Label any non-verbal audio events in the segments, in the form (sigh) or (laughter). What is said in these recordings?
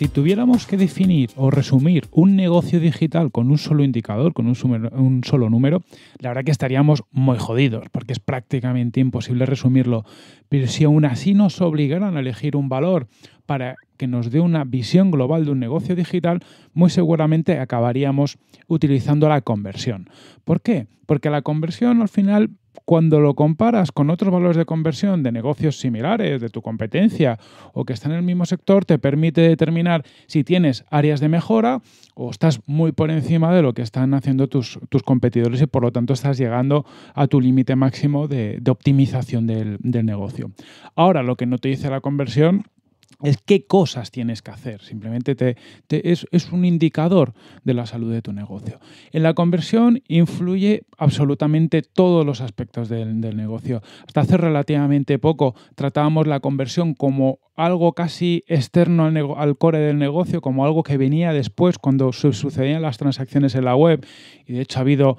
Si tuviéramos que definir o resumir un negocio digital con un solo indicador, con un, solo número, la verdad que estaríamos muy jodidos, porque es prácticamente imposible resumirlo. Pero si aún así nos obligaran a elegir un valor para que nos dé una visión global de un negocio digital, muy seguramente acabaríamos utilizando la conversión. ¿Por qué? Porque la conversión al final cuando lo comparas con otros valores de conversión de negocios similares, de tu competencia o que están en el mismo sector, te permite determinar si tienes áreas de mejora o estás muy por encima de lo que están haciendo tus, tus competidores y por lo tanto estás llegando a tu límite máximo de, optimización del negocio. Ahora, lo que no te dice la conversión es qué cosas tienes que hacer. Simplemente te, es, un indicador de la salud de tu negocio. En la conversión influye absolutamente todos los aspectos del, negocio. Hasta hace relativamente poco tratábamos la conversión como algo casi externo al, core del negocio, como algo que venía después cuando sucedían las transacciones en la web. Y de hecho ha habido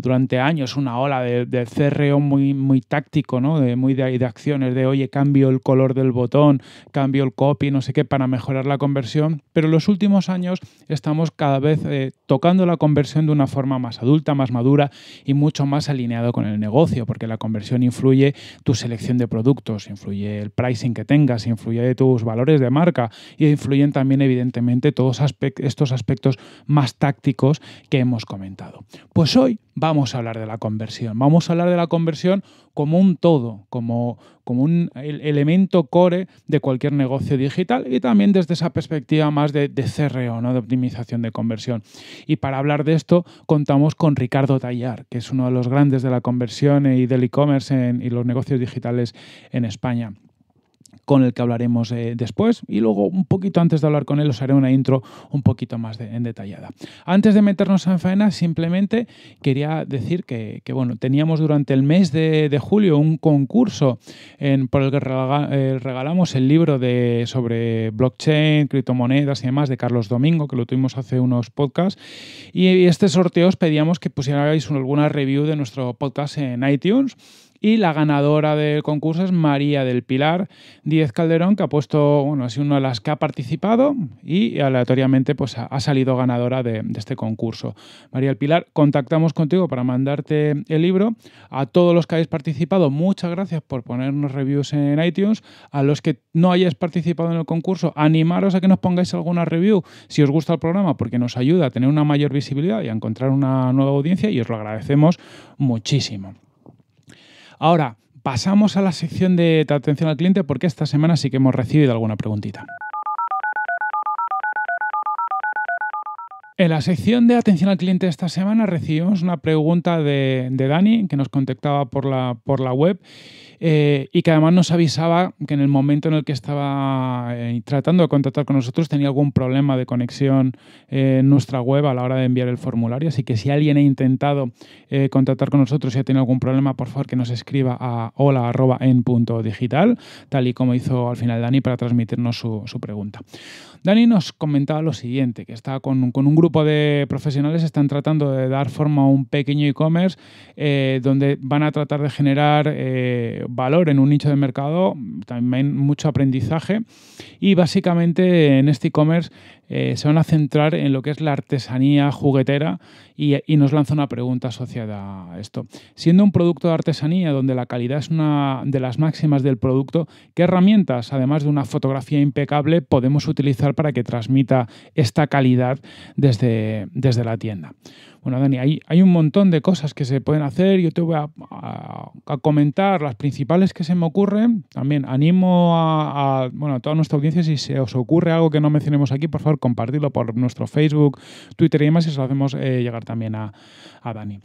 durante años una ola de, de muy, táctico, ¿no? de, muy de, acciones, de oye, cambio el color del botón, cambio el copy, no sé qué, para mejorar la conversión. Pero los últimos años estamos cada vez eh, tocando la conversión de una forma más adulta, más madura y mucho más alineado con el negocio, porque la conversión influye tu selección de productos, influye el pricing que tengas, influye tus valores de marca y influyen también, evidentemente, todos estos aspectos más tácticos que hemos comentado. Pues hoy vamos a hablar de la conversión. Vamos a hablar de la conversión como un todo, como, como un elemento core de cualquier negocio digital y también desde esa perspectiva más de, de CRO, e ¿no? de optimización de conversión. Y para hablar de esto contamos con Ricardo Tallar, que es uno de los grandes de la conversión y del e-commerce y los negocios digitales en España con el que hablaremos eh, después y luego un poquito antes de hablar con él os haré una intro un poquito más en detallada. Antes de meternos en faena, simplemente quería decir que, bueno, teníamos durante el mes de, julio un concurso por el que eh, regalamos el libro de, sobre blockchain, criptomonedas y demás de Carlos Domingo, que lo tuvimos hace unos podcasts. Y, y este sorteo os pedíamos que pusierais alguna review de nuestro podcast en iTunes y la ganadora del concurso es María del Pilar Díez Calderón, que ha puesto, bueno, así sido una de las que ha participado y aleatoriamente pues, ha salido ganadora de, de este concurso. María del Pilar, contactamos contigo para mandarte el libro. A todos los que habéis participado, muchas gracias por ponernos reviews en iTunes. A los que no hayáis participado en el concurso, animaros a que nos pongáis alguna review si os gusta el programa, porque nos ayuda a tener una mayor visibilidad y a encontrar una nueva audiencia y os lo agradecemos muchísimo. Ahora, pasamos a la sección de atención al cliente porque esta semana sí que hemos recibido alguna preguntita. En la sección de atención al cliente esta semana recibimos una pregunta de, Dani que nos contactaba por la, por la web eh, y que además nos avisaba que en el momento en el que estaba eh, tratando de contactar con nosotros tenía algún problema de conexión eh, en nuestra web a la hora de enviar el formulario. Así que si alguien ha intentado contactar con nosotros y ha tenido algún problema, por favor que nos escriba a hola.en.digital, tal y como hizo al final Dani para transmitirnos su, pregunta. Dani nos comentaba lo siguiente, que está con, un grupo de profesionales, están tratando de dar forma a un pequeño e-commerce donde van a tratar de generar valor en un nicho de mercado, también mucho aprendizaje y básicamente en este e-commerce eh, se van a centrar en lo que es la artesanía juguetera y, nos lanza una pregunta asociada a esto. Siendo un producto de artesanía donde la calidad es una de las máximas del producto, ¿qué herramientas, además de una fotografía impecable, podemos utilizar para que transmita esta calidad desde, desde la tienda? Bueno, Dani, hay, hay, un montón de cosas que se pueden hacer. Yo te voy a, comentar las principales que se me ocurren. También animo bueno, a toda nuestra audiencia, si se os ocurre algo que no mencionemos aquí, por favor, compartirlo por nuestro Facebook, Twitter y demás, y se lo hacemos eh, llegar también a, Dani.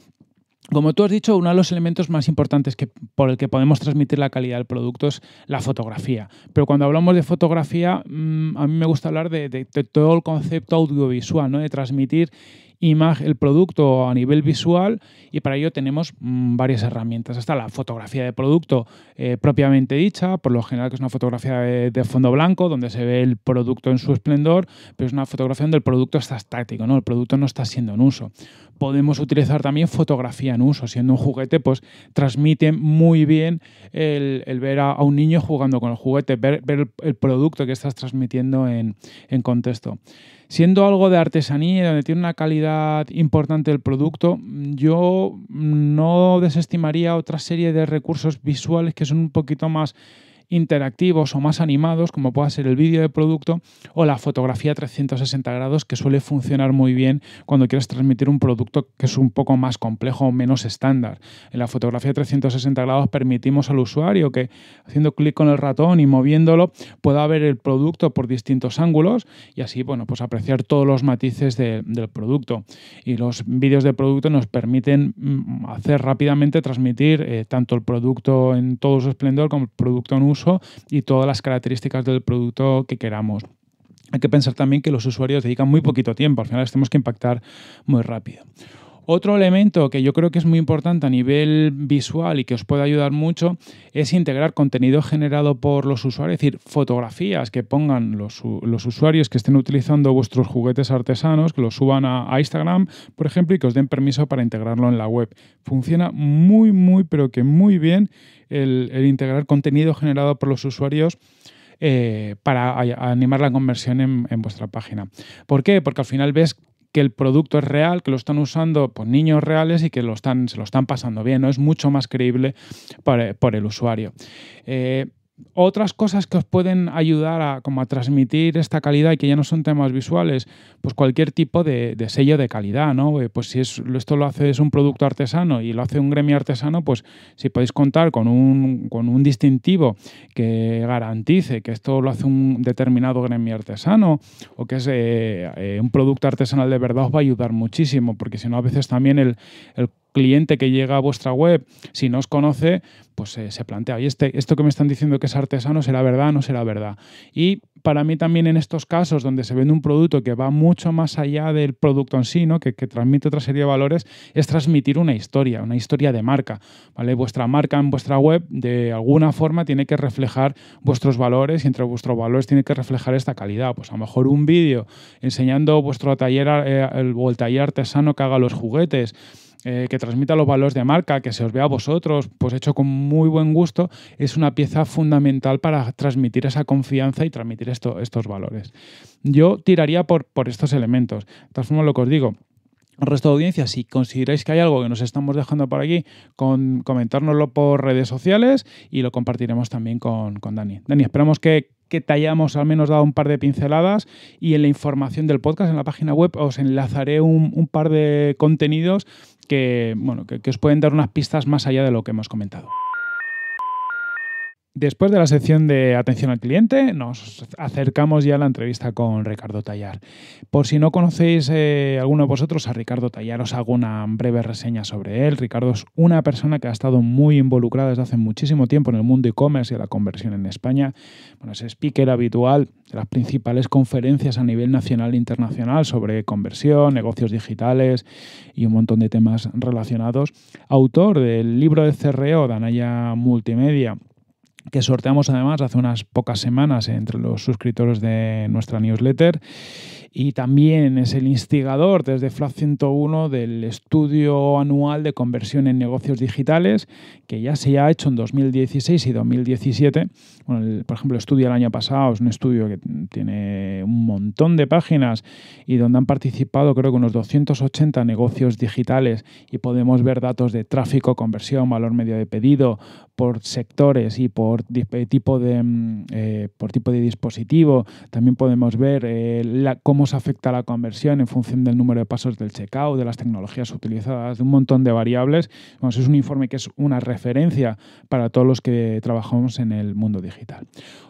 Como tú has dicho, uno de los elementos más importantes que, por el que podemos transmitir la calidad del producto es la fotografía. Pero cuando hablamos de fotografía, mm, a mí me gusta hablar de, todo el concepto audiovisual, ¿no? de transmitir el producto a nivel visual y para ello tenemos mm, varias herramientas. Está la fotografía de producto eh, propiamente dicha, por lo general que es una fotografía de, fondo blanco donde se ve el producto en su esplendor, pero es una fotografía donde el producto está estático, ¿no? el producto no está siendo en uso podemos utilizar también fotografía en uso. Siendo un juguete, pues transmite muy bien el, el ver a, un niño jugando con el juguete, ver, el, producto que estás transmitiendo en, en contexto. Siendo algo de artesanía, donde tiene una calidad importante el producto, yo no desestimaría otra serie de recursos visuales que son un poquito más interactivos o más animados, como pueda ser el vídeo de producto o la fotografía 360 grados, que suele funcionar muy bien cuando quieres transmitir un producto que es un poco más complejo o menos estándar. En la fotografía 360 grados permitimos al usuario que haciendo clic con el ratón y moviéndolo pueda ver el producto por distintos ángulos y así, bueno, pues apreciar todos los matices del producto. Y los vídeos de producto nos permiten mm, hacer rápidamente transmitir eh, tanto el producto en todo su esplendor como el producto en uso y todas las características del producto que queramos. Hay que pensar también que los usuarios dedican muy poquito tiempo, al final tenemos que impactar muy rápido. Otro elemento que yo creo que es muy importante a nivel visual y que os puede ayudar mucho es integrar contenido generado por los usuarios, es decir, fotografías que pongan los, usuarios que estén utilizando vuestros juguetes artesanos, que los suban a, Instagram, por ejemplo, y que os den permiso para integrarlo en la web. Funciona muy, muy, pero que muy bien el, integrar contenido generado por los usuarios. Eh, para animar la conversión en, vuestra página. ¿Por qué? Porque al final ves que el producto es real, que lo están usando por pues, niños reales y que lo están, se lo están pasando bien. ¿no? Es mucho más creíble por el usuario. Eh, otras cosas que os pueden ayudar a, como a transmitir esta calidad y que ya no son temas visuales, pues cualquier tipo de, sello de calidad, ¿no? Eh, pues si esto lo hace es un producto artesano y lo hace un gremio artesano, pues si podéis contar con un, con un distintivo que garantice que esto lo hace un determinado gremio artesano o que es eh, eh, un producto artesanal de verdad os va a ayudar muchísimo, porque si no a veces también el cliente que llega a vuestra web, si no os conoce, pues eh, se plantea, y este, esto que me están diciendo que es artesano será verdad, no será verdad. Y para mí también en estos casos donde se vende un producto que va mucho más allá del producto en sí, que, transmite otra serie de valores, es transmitir una historia, una historia de marca. ¿vale? Vuestra marca en vuestra web de alguna forma tiene que reflejar vuestros valores y entre vuestros valores tiene que reflejar esta calidad. Pues a lo mejor un vídeo enseñando vuestro taller eh, el taller artesano que haga los juguetes eh, que transmita los valores de marca, que se os vea a vosotros, pues hecho con muy buen gusto, es una pieza fundamental para transmitir esa confianza y transmitir estos valores. Yo tiraría por, por estos elementos. De todas formas, lo que os digo, resto de audiencia, si consideráis que hay algo que nos estamos dejando por aquí, con, comentárnoslo por redes sociales y lo compartiremos también con, con Dani. Dani, esperamos que que te hayamos al menos dado un par de pinceladas y en la información del podcast, en la página web, os enlazaré un, par de contenidos que, bueno, que os pueden dar unas pistas más allá de lo que hemos comentado. Después de la sección de atención al cliente, nos acercamos ya a la entrevista con Ricardo Tallar. Por si no conocéis eh, alguno de vosotros a Ricardo Tallar, os hago una breve reseña sobre él. Ricardo es una persona que ha estado muy involucrada desde hace muchísimo tiempo en el mundo e-commerce y la conversión en España. Bueno, es speaker habitual de las principales conferencias a nivel nacional e internacional sobre conversión, negocios digitales y un montón de temas relacionados. Autor del libro de CRO e Danaya Multimedia que sorteamos además hace unas pocas semanas entre los suscriptores de nuestra newsletter. Y también es el instigador desde Flag 101 del estudio anual de conversión en negocios digitales, que ya se ha hecho en 2016 y 2017. por ejemplo, el estudio del año pasado es un estudio que tiene un montón de páginas y donde han participado creo que unos 280 negocios digitales y podemos ver datos de tráfico, conversión, valor medio de pedido, por sectores y por eh, tipo de, mm, eh, por tipo de dispositivo. También podemos ver eh, cómo se afecta la conversión en función del número de pasos del checkout, de las tecnologías utilizadas, de un montón de variables. es un informe que es una referencia para todos los que trabajamos en el mundo digital.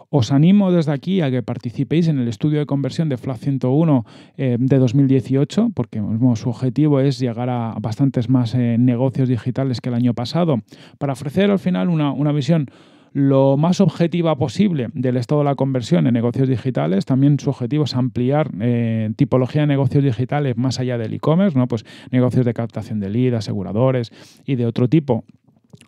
Os animo desde aquí a que participéis en el estudio de conversión de FLA 101 eh, de 2018, porque su objetivo es llegar a bastantes más eh, negocios digitales que el año pasado, para ofrecer al final una, visión lo más objetiva posible del estado de la conversión en negocios digitales. También su objetivo es ampliar eh, tipología de negocios digitales más allá del e-commerce, ¿no? pues negocios de captación de lead, aseguradores y de otro tipo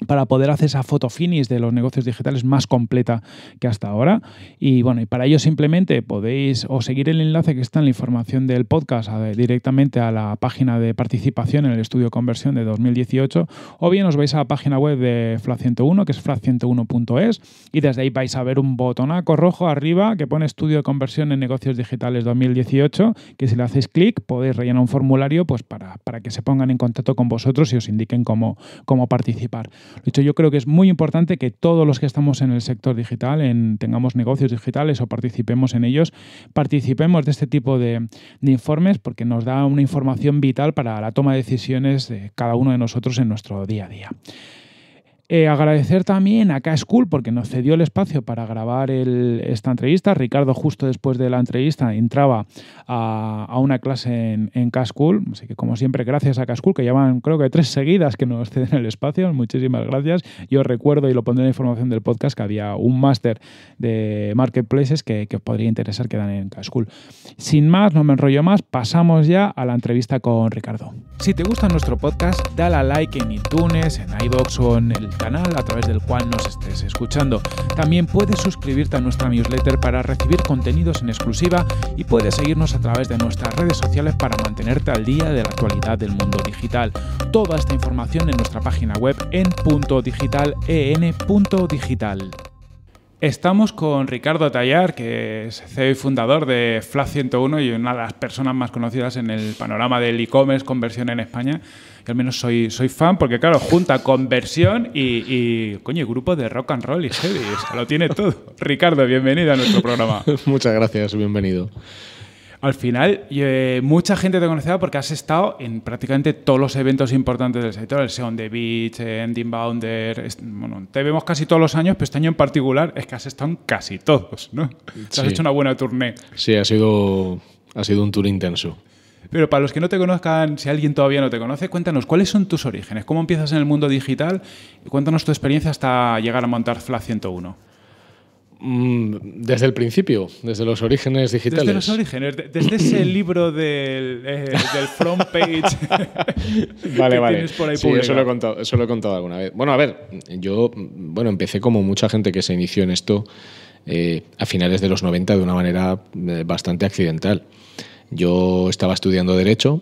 para poder hacer esa foto finish de los negocios digitales más completa que hasta ahora. Y bueno, y para ello simplemente podéis o seguir el enlace que está en la información del podcast directamente a la página de participación en el estudio conversión de 2018 o bien os vais a la página web de FLA101 que es FLA101.es y desde ahí vais a ver un botonaco rojo arriba que pone estudio de conversión en negocios digitales 2018 que si le hacéis clic podéis rellenar un formulario pues para, que se pongan en contacto con vosotros y os indiquen cómo participar dicho, yo creo que es muy importante que todos los que estamos en el sector digital, tengamos negocios digitales o participemos en ellos, participemos de este tipo de informes porque nos da una información vital para la toma de decisiones de cada uno de nosotros en nuestro día a día. Eh, agradecer también a k porque nos cedió el espacio para grabar esta entrevista. Ricardo, justo después de la entrevista, entraba a, una clase en, en Así que, como siempre, gracias a k que llevan creo que tres seguidas que nos ceden el espacio. Muchísimas gracias. Yo recuerdo y lo pondré en la información del podcast que había un máster de marketplaces que, os podría interesar que dan en k Sin más, no me enrollo más, pasamos ya a la entrevista con Ricardo. Si te gusta nuestro podcast, dale a like en iTunes, en iBox o en el canal a través del cual nos estés escuchando. También puedes suscribirte a nuestra newsletter para recibir contenidos en exclusiva y puedes seguirnos a través de nuestras redes sociales para mantenerte al día de la actualidad del mundo digital. Toda esta información en nuestra página web en punto digital, en punto digital. Estamos con Ricardo Tallar, que es CEO y fundador de Flash 101 y una de las personas más conocidas en el panorama del e-commerce conversión en España al menos soy, fan, porque claro, junta conversión y, y coño, grupo de rock and roll y heavy, lo tiene todo. (laughs) Ricardo, bienvenido a nuestro programa. (laughs) Muchas gracias, bienvenido. Al final, eh, mucha gente te conocido porque has estado en prácticamente todos los eventos importantes del sector, el Seon the Beach, eh, Ending Bounder, te vemos casi todos los años, pero este año en particular es que has estado en casi todos, ¿no? has hecho una buena tournée. Sí, ha sido, ha sido un tour intenso. Pero para los que no te conozcan, si alguien todavía no te conoce, cuéntanos, ¿cuáles son tus orígenes? ¿Cómo empiezas en el mundo digital? y Cuéntanos tu experiencia hasta llegar a montar FLA 101 mm, desde el principio, desde los orígenes digitales. Desde los orígenes, desde ese (clears throat) libro eh, del, front page. (laughs) vale, que vale. Tienes por ahí sí, eso lo, he contado, alguna vez. Bueno, a ver, yo bueno, empecé como mucha gente que se inició en esto eh, a finales de los 90 de una manera eh, bastante accidental. Yo estaba estudiando Derecho,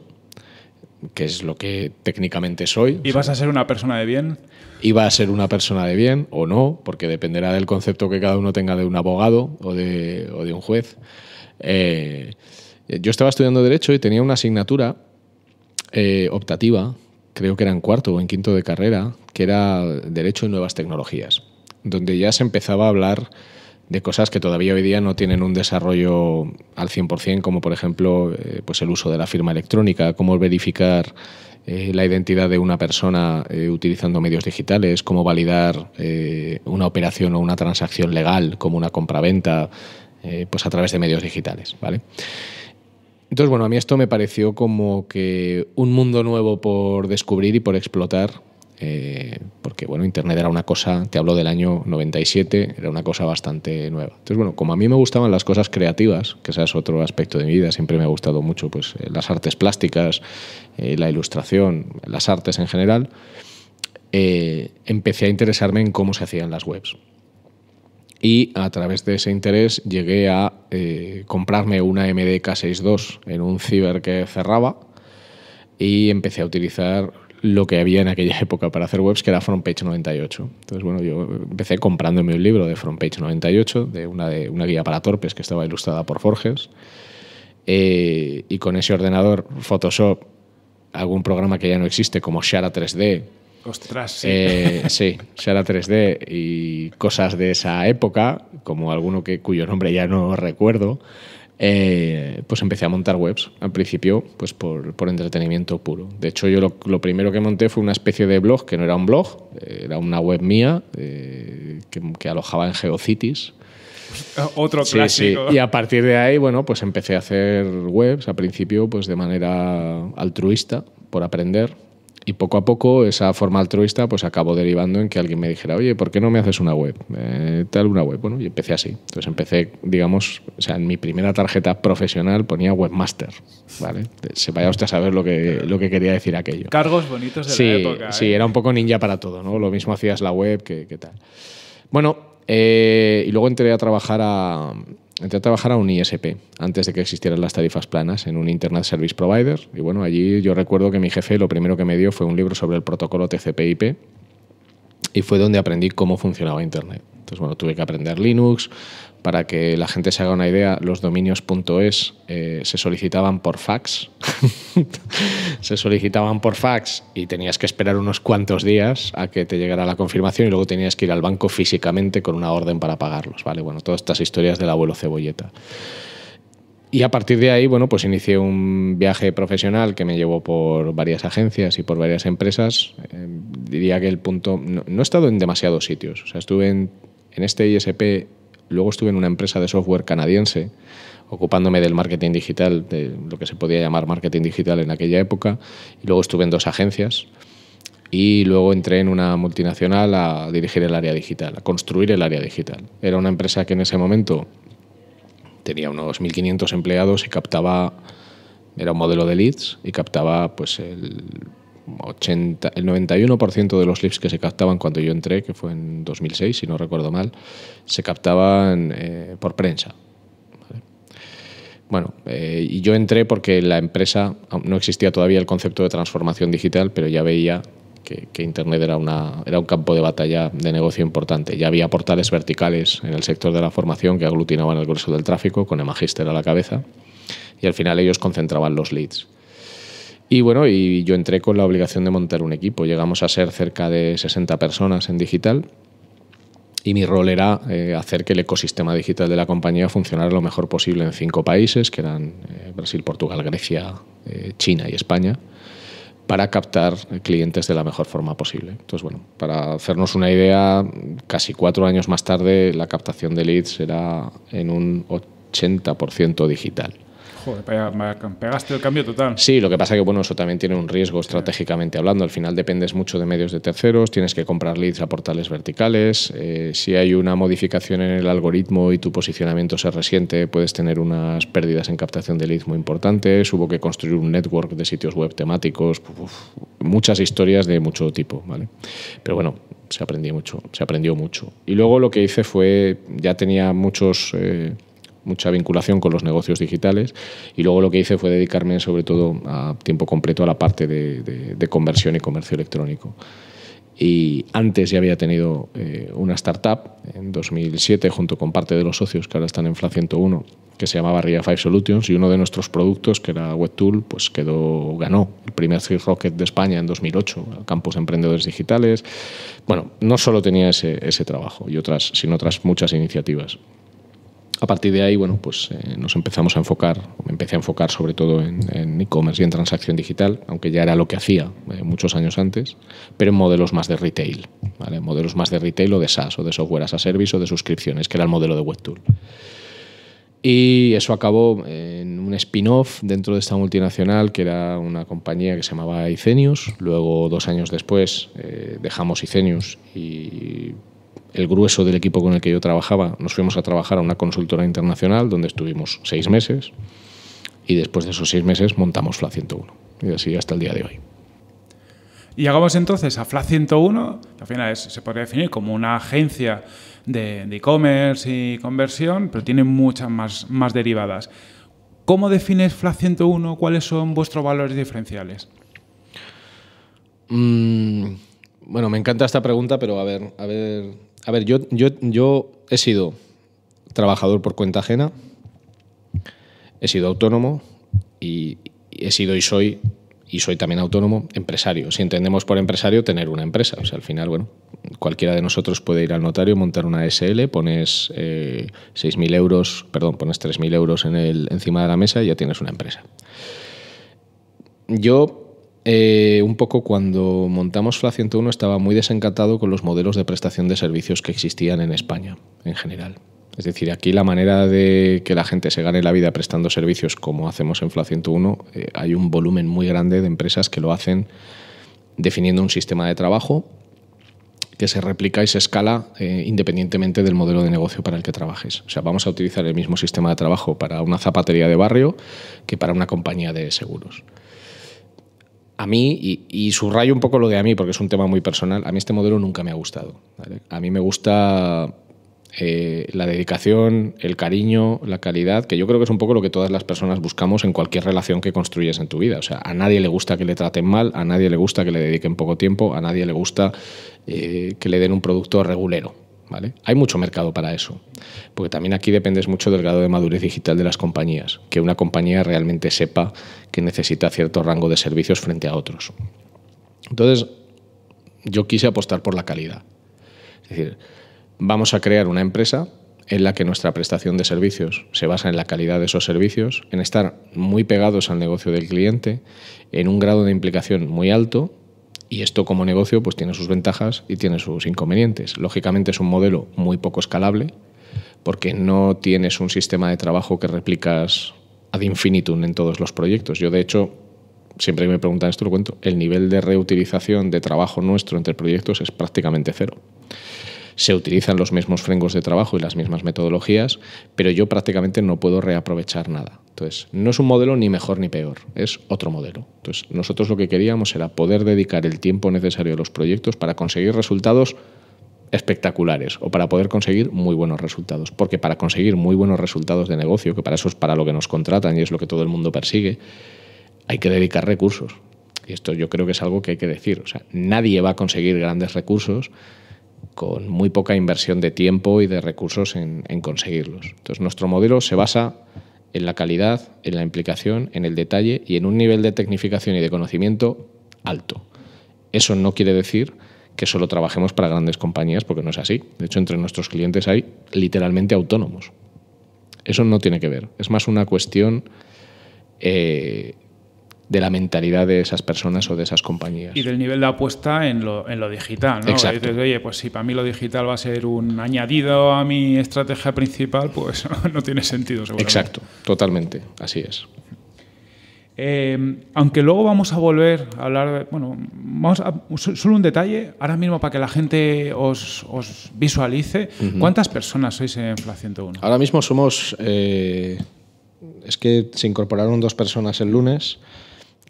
que es lo que técnicamente soy. ¿Ibas a ser una persona de bien? Iba a ser una persona de bien o no, porque dependerá del concepto que cada uno tenga de un abogado o de, un juez. Eh, yo estaba estudiando Derecho y tenía una asignatura eh, optativa, creo que era en cuarto o en quinto de carrera, que era Derecho y Nuevas Tecnologías, donde ya se empezaba a hablar de cosas que todavía hoy día no tienen un desarrollo al 100%, como por ejemplo eh, pues el uso de la firma electrónica, cómo verificar eh, la identidad de una persona eh, utilizando medios digitales, cómo validar una operación o una transacción legal como una compraventa, pues a través de medios digitales, ¿vale? Entonces, bueno, a mí esto me pareció como que un mundo nuevo por descubrir y por explotar eh, porque bueno, Internet era una cosa, te hablo del año 97, era una cosa bastante nueva. Entonces, bueno, como a mí me gustaban las cosas creativas, que ese es otro aspecto de mi vida, siempre me ha gustado mucho pues, eh, las artes plásticas, eh, la ilustración, las artes en general, empecé a interesarme en cómo se hacían las webs. Y a través de ese interés llegué a comprarme una MDK62 en un ciber que cerraba y empecé a utilizar lo que había en aquella (laughs) época para hacer webs, que era FrontPage 98. Entonces, bueno, yo empecé comprándome un libro de FrontPage 98, de una, de una guía para torpes que estaba ilustrada por Forges. Eh, y con ese ordenador, Photoshop, algún programa que ya no existe, como Shara 3D. Ostras, sí. Eh, (laughs) Shara 3D y cosas de esa época, como alguno que, cuyo nombre ya no recuerdo. Eh, pues empecé a montar webs. Al principio, pues por, entretenimiento puro. De hecho, yo lo, primero que monté fue una especie de blog, que no era un blog, eh, era una web mía eh, que, alojaba en Geocities. (laughs) Otro clásico. Y a partir de ahí, bueno, pues empecé a hacer webs, al principio, pues de manera altruista, por aprender, y poco a poco esa forma altruista pues acabó derivando en que alguien me dijera, oye, ¿por qué no me haces una web? Eh, tal una web. Bueno, y empecé así. Entonces empecé, digamos, o sea, en mi primera tarjeta profesional ponía webmaster, ¿vale? Se vaya usted a saber lo que, lo que quería decir aquello. Cargos bonitos de sí, la época. Sí, ¿eh? era un poco ninja para todo, ¿no? Lo mismo hacías la web que, tal. Bueno, eh, y luego entré a trabajar a entré a trabajar a un ISP antes de que existieran las tarifas planas en un Internet Service Provider. Y bueno, allí yo recuerdo que mi jefe lo primero que me dio fue un libro sobre el protocolo TCP/IP y fue donde aprendí cómo funcionaba Internet. Entonces, bueno, tuve que aprender Linux, para que la gente se haga una idea, los dominios.es eh, se solicitaban por fax. (laughs) se solicitaban por fax y tenías que esperar unos cuantos días a que te llegara la confirmación y luego tenías que ir al banco físicamente con una orden para pagarlos. Vale, bueno, todas estas historias del abuelo cebolleta. Y a partir de ahí, bueno, pues inicié un viaje profesional que me llevó por varias agencias y por varias empresas. Eh, diría que el punto... No, he estado en demasiados sitios. O sea, estuve en este ISP Luego estuve en una empresa de software canadiense ocupándome del marketing digital, de lo que se podía llamar marketing digital en aquella época, y luego estuve en dos agencias y luego entré en una multinacional a dirigir el área digital, a construir el área digital. Era una empresa que en ese momento tenía unos 1.500 empleados y captaba, era un modelo de leads y captaba pues el 80, el 91% de los leads que se captaban cuando yo entré, que fue en 2006, si no recuerdo mal, se captaban eh, por prensa. Bueno, eh, y yo entré porque la empresa, no existía todavía el concepto de transformación digital, pero ya veía que, Internet era, una, era un campo de batalla de negocio importante. Ya había portales verticales en el sector de la formación que aglutinaban el grueso del tráfico, con el magister a la cabeza, y al final ellos concentraban los leads. Y bueno, y yo entré con la obligación de montar un equipo. Llegamos a ser cerca de 60 personas en digital y mi rol era eh, hacer que el ecosistema digital de la compañía funcionara lo mejor posible en cinco países, que eran eh, Brasil, Portugal, Grecia, eh, China y España, para captar clientes de la mejor forma posible. Entonces, bueno, para hacernos una idea, casi cuatro años más tarde la captación de leads era en un 80% digital. Joder, me pegaste el cambio total. Sí, lo que pasa es que bueno, eso también tiene un riesgo estratégicamente hablando. Al final dependes mucho de medios de terceros, tienes que comprar leads a portales verticales. Eh, si hay una modificación en el algoritmo y tu posicionamiento se resiente, puedes tener unas pérdidas en captación de leads muy importantes. Hubo que construir un network de sitios web temáticos, muchas historias de mucho tipo, ¿vale? Pero bueno, se aprendió mucho, se aprendió mucho. Y luego lo que hice fue, ya tenía muchos... Eh, mucha vinculación con los negocios digitales y luego lo que hice fue dedicarme sobre todo a tiempo completo a la parte de, conversión y comercio electrónico. Y antes ya había tenido eh, una startup en 2007 junto con parte de los socios que ahora están en FLA 101 que se llamaba RIA 5 Solutions y uno de nuestros productos que era WebTool pues quedó, ganó el primer Three Rocket de España en 2008 Campos Emprendedores Digitales. Bueno, no solo tenía ese, ese trabajo y otras, sino otras muchas iniciativas a partir de ahí, bueno, pues eh, nos empezamos a enfocar, empecé a enfocar sobre todo en e-commerce y en transacción digital, aunque ya era lo que hacía eh, muchos años antes, pero en modelos más de retail, ¿vale? Modelos más de retail o de SaaS o de software as a service o de suscripciones, que era el modelo de WebTool. Y eso acabó en un spin-off dentro de esta multinacional que era una compañía que se llamaba Icenius. Luego, dos años después, eh, dejamos Icenius y el grueso del equipo con el que yo trabajaba, nos fuimos a trabajar a una consultora internacional donde estuvimos seis meses y después de esos seis meses montamos FLA 101 y así hasta el día de hoy. Y llegamos entonces a FLA 101, que al final se podría definir como una agencia de e-commerce y conversión, pero tiene muchas más, derivadas. ¿Cómo defines FLA 101? ¿Cuáles son vuestros valores diferenciales? Mm, bueno, me encanta esta pregunta, pero a ver, a ver, a ver, yo, yo, yo he sido trabajador por cuenta ajena, he sido autónomo y, he sido y soy y soy también autónomo, empresario. Si entendemos por empresario, tener una empresa. O sea, al final, bueno, cualquiera de nosotros puede ir al notario, montar una SL, pones eh, 6.000 euros, perdón, pones 3.000 euros en el, encima de la mesa y ya tienes una empresa. Yo eh, un poco cuando montamos FLA 101 estaba muy desencantado con los modelos de prestación de servicios que existían en España en general. Es decir, aquí la manera de que la gente se gane la vida prestando servicios como hacemos en FLA 101, eh, hay un volumen muy grande de empresas que lo hacen definiendo un sistema de trabajo que se replica y se escala eh, independientemente del modelo de negocio para el que trabajes. O sea, vamos a utilizar el mismo sistema de trabajo para una zapatería de barrio que para una compañía de seguros a mí, y, subrayo un poco lo de a mí, porque es un tema muy personal, a mí este modelo nunca me ha gustado. A mí me gusta eh, la dedicación, el cariño, la calidad, que yo creo que es un poco lo que todas las personas buscamos en cualquier relación que construyes en tu vida. O sea, a nadie le gusta que le traten mal, a nadie le gusta que le dediquen poco tiempo, a nadie le gusta eh, que le den un producto regulero. Hay mucho mercado para eso, porque también aquí dependes mucho del grado de madurez digital de las compañías, que una compañía realmente sepa que necesita cierto rango de servicios frente a otros. Entonces, yo quise apostar por la calidad. Es decir, vamos a crear una empresa en la que nuestra prestación de servicios se basa en la calidad de esos servicios, en estar muy pegados al negocio del cliente, en un grado de implicación muy alto y esto como negocio pues tiene sus ventajas y tiene sus inconvenientes. Lógicamente es un modelo muy poco escalable porque no tienes un sistema de trabajo que replicas ad infinitum en todos los proyectos. Yo de hecho, siempre que me preguntan esto lo cuento, el nivel de reutilización de trabajo nuestro entre proyectos es prácticamente cero se utilizan los mismos frameworks de trabajo y las mismas metodologías, pero yo prácticamente no puedo reaprovechar nada. Entonces, no es un modelo ni mejor ni peor, es otro modelo. Entonces, nosotros lo que queríamos era poder dedicar el tiempo necesario a los proyectos para conseguir resultados espectaculares o para poder conseguir muy buenos resultados. Porque para conseguir muy buenos resultados de negocio, que para eso es para lo que nos contratan y es lo que todo el mundo persigue, hay que dedicar recursos. Y esto yo creo que es algo que hay que decir. O sea, nadie va a conseguir grandes recursos con muy poca inversión de tiempo y de recursos en, conseguirlos. Entonces, nuestro modelo se basa en la calidad, en la implicación, en el detalle y en un nivel de tecnificación y de conocimiento alto. Eso no quiere decir que solo trabajemos para grandes compañías, porque no es así. De hecho, entre nuestros clientes hay literalmente autónomos. Eso no tiene que ver. Es más una cuestión eh, de la mentalidad de esas personas o de esas compañías. Y del nivel de apuesta en lo, en lo digital, ¿no? Exacto. oye, pues si para mí lo digital va a ser un añadido a mi estrategia principal, pues (laughs) no tiene sentido, Exacto, totalmente, así es. Em, aunque luego vamos a volver a hablar, de, bueno, vamos solo un detalle, ahora mismo para que la gente os, visualice, ¿cuántas personas sois en FLA 101? Ahora mismo somos, eh, es que se incorporaron dos personas el lunes,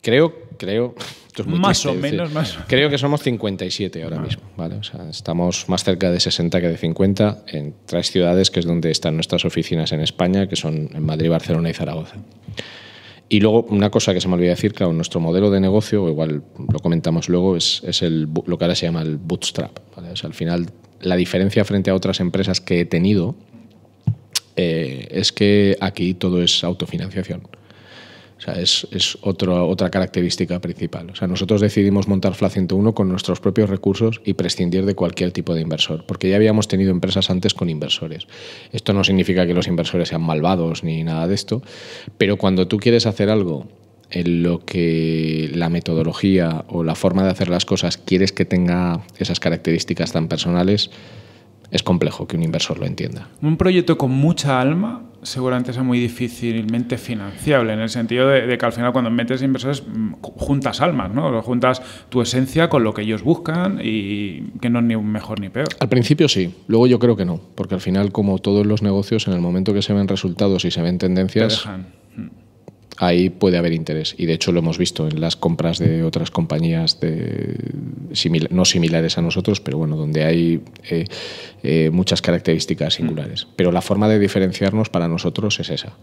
creo, creo, (laughs) más o menos, más. Creo que somos 57 ahora ah. mismo, ¿vale? estamos más cerca de 60 que de 50 en tres ciudades, que es donde están nuestras oficinas en España, que son en Madrid, Barcelona y Zaragoza. Y luego, una cosa que se me olvidó decir, claro, nuestro modelo de negocio, igual lo comentamos luego, es, el, lo que ahora se llama el bootstrap. al final, la diferencia frente a otras empresas que he tenido eh, es que aquí todo es autofinanciación es, otra característica principal. O sea, nosotros decidimos montar FLA 101 con nuestros propios recursos y prescindir de cualquier tipo de inversor, porque ya habíamos tenido empresas antes con inversores. Esto no significa que los inversores sean malvados ni nada de esto, pero cuando tú quieres hacer algo en lo que la metodología o la forma de hacer las cosas quieres que tenga esas características tan personales, es complejo que un inversor lo entienda. Un proyecto con mucha alma seguramente sea muy difícilmente financiable, en el sentido de, que al final cuando metes inversores mm, juntas almas, ¿no? juntas tu esencia con lo que ellos buscan y que no es ni mejor ni peor. Al principio sí, luego yo creo que no, porque al final como todos los negocios, en el momento que se ven resultados y se ven tendencias... Mm ahí puede haber interés. Y de hecho lo hemos visto en las compras de otras compañías de, no similares a nosotros, pero bueno, donde hay eh, eh, muchas características mm. singulares. Pero la forma de diferenciarnos para nosotros es esa.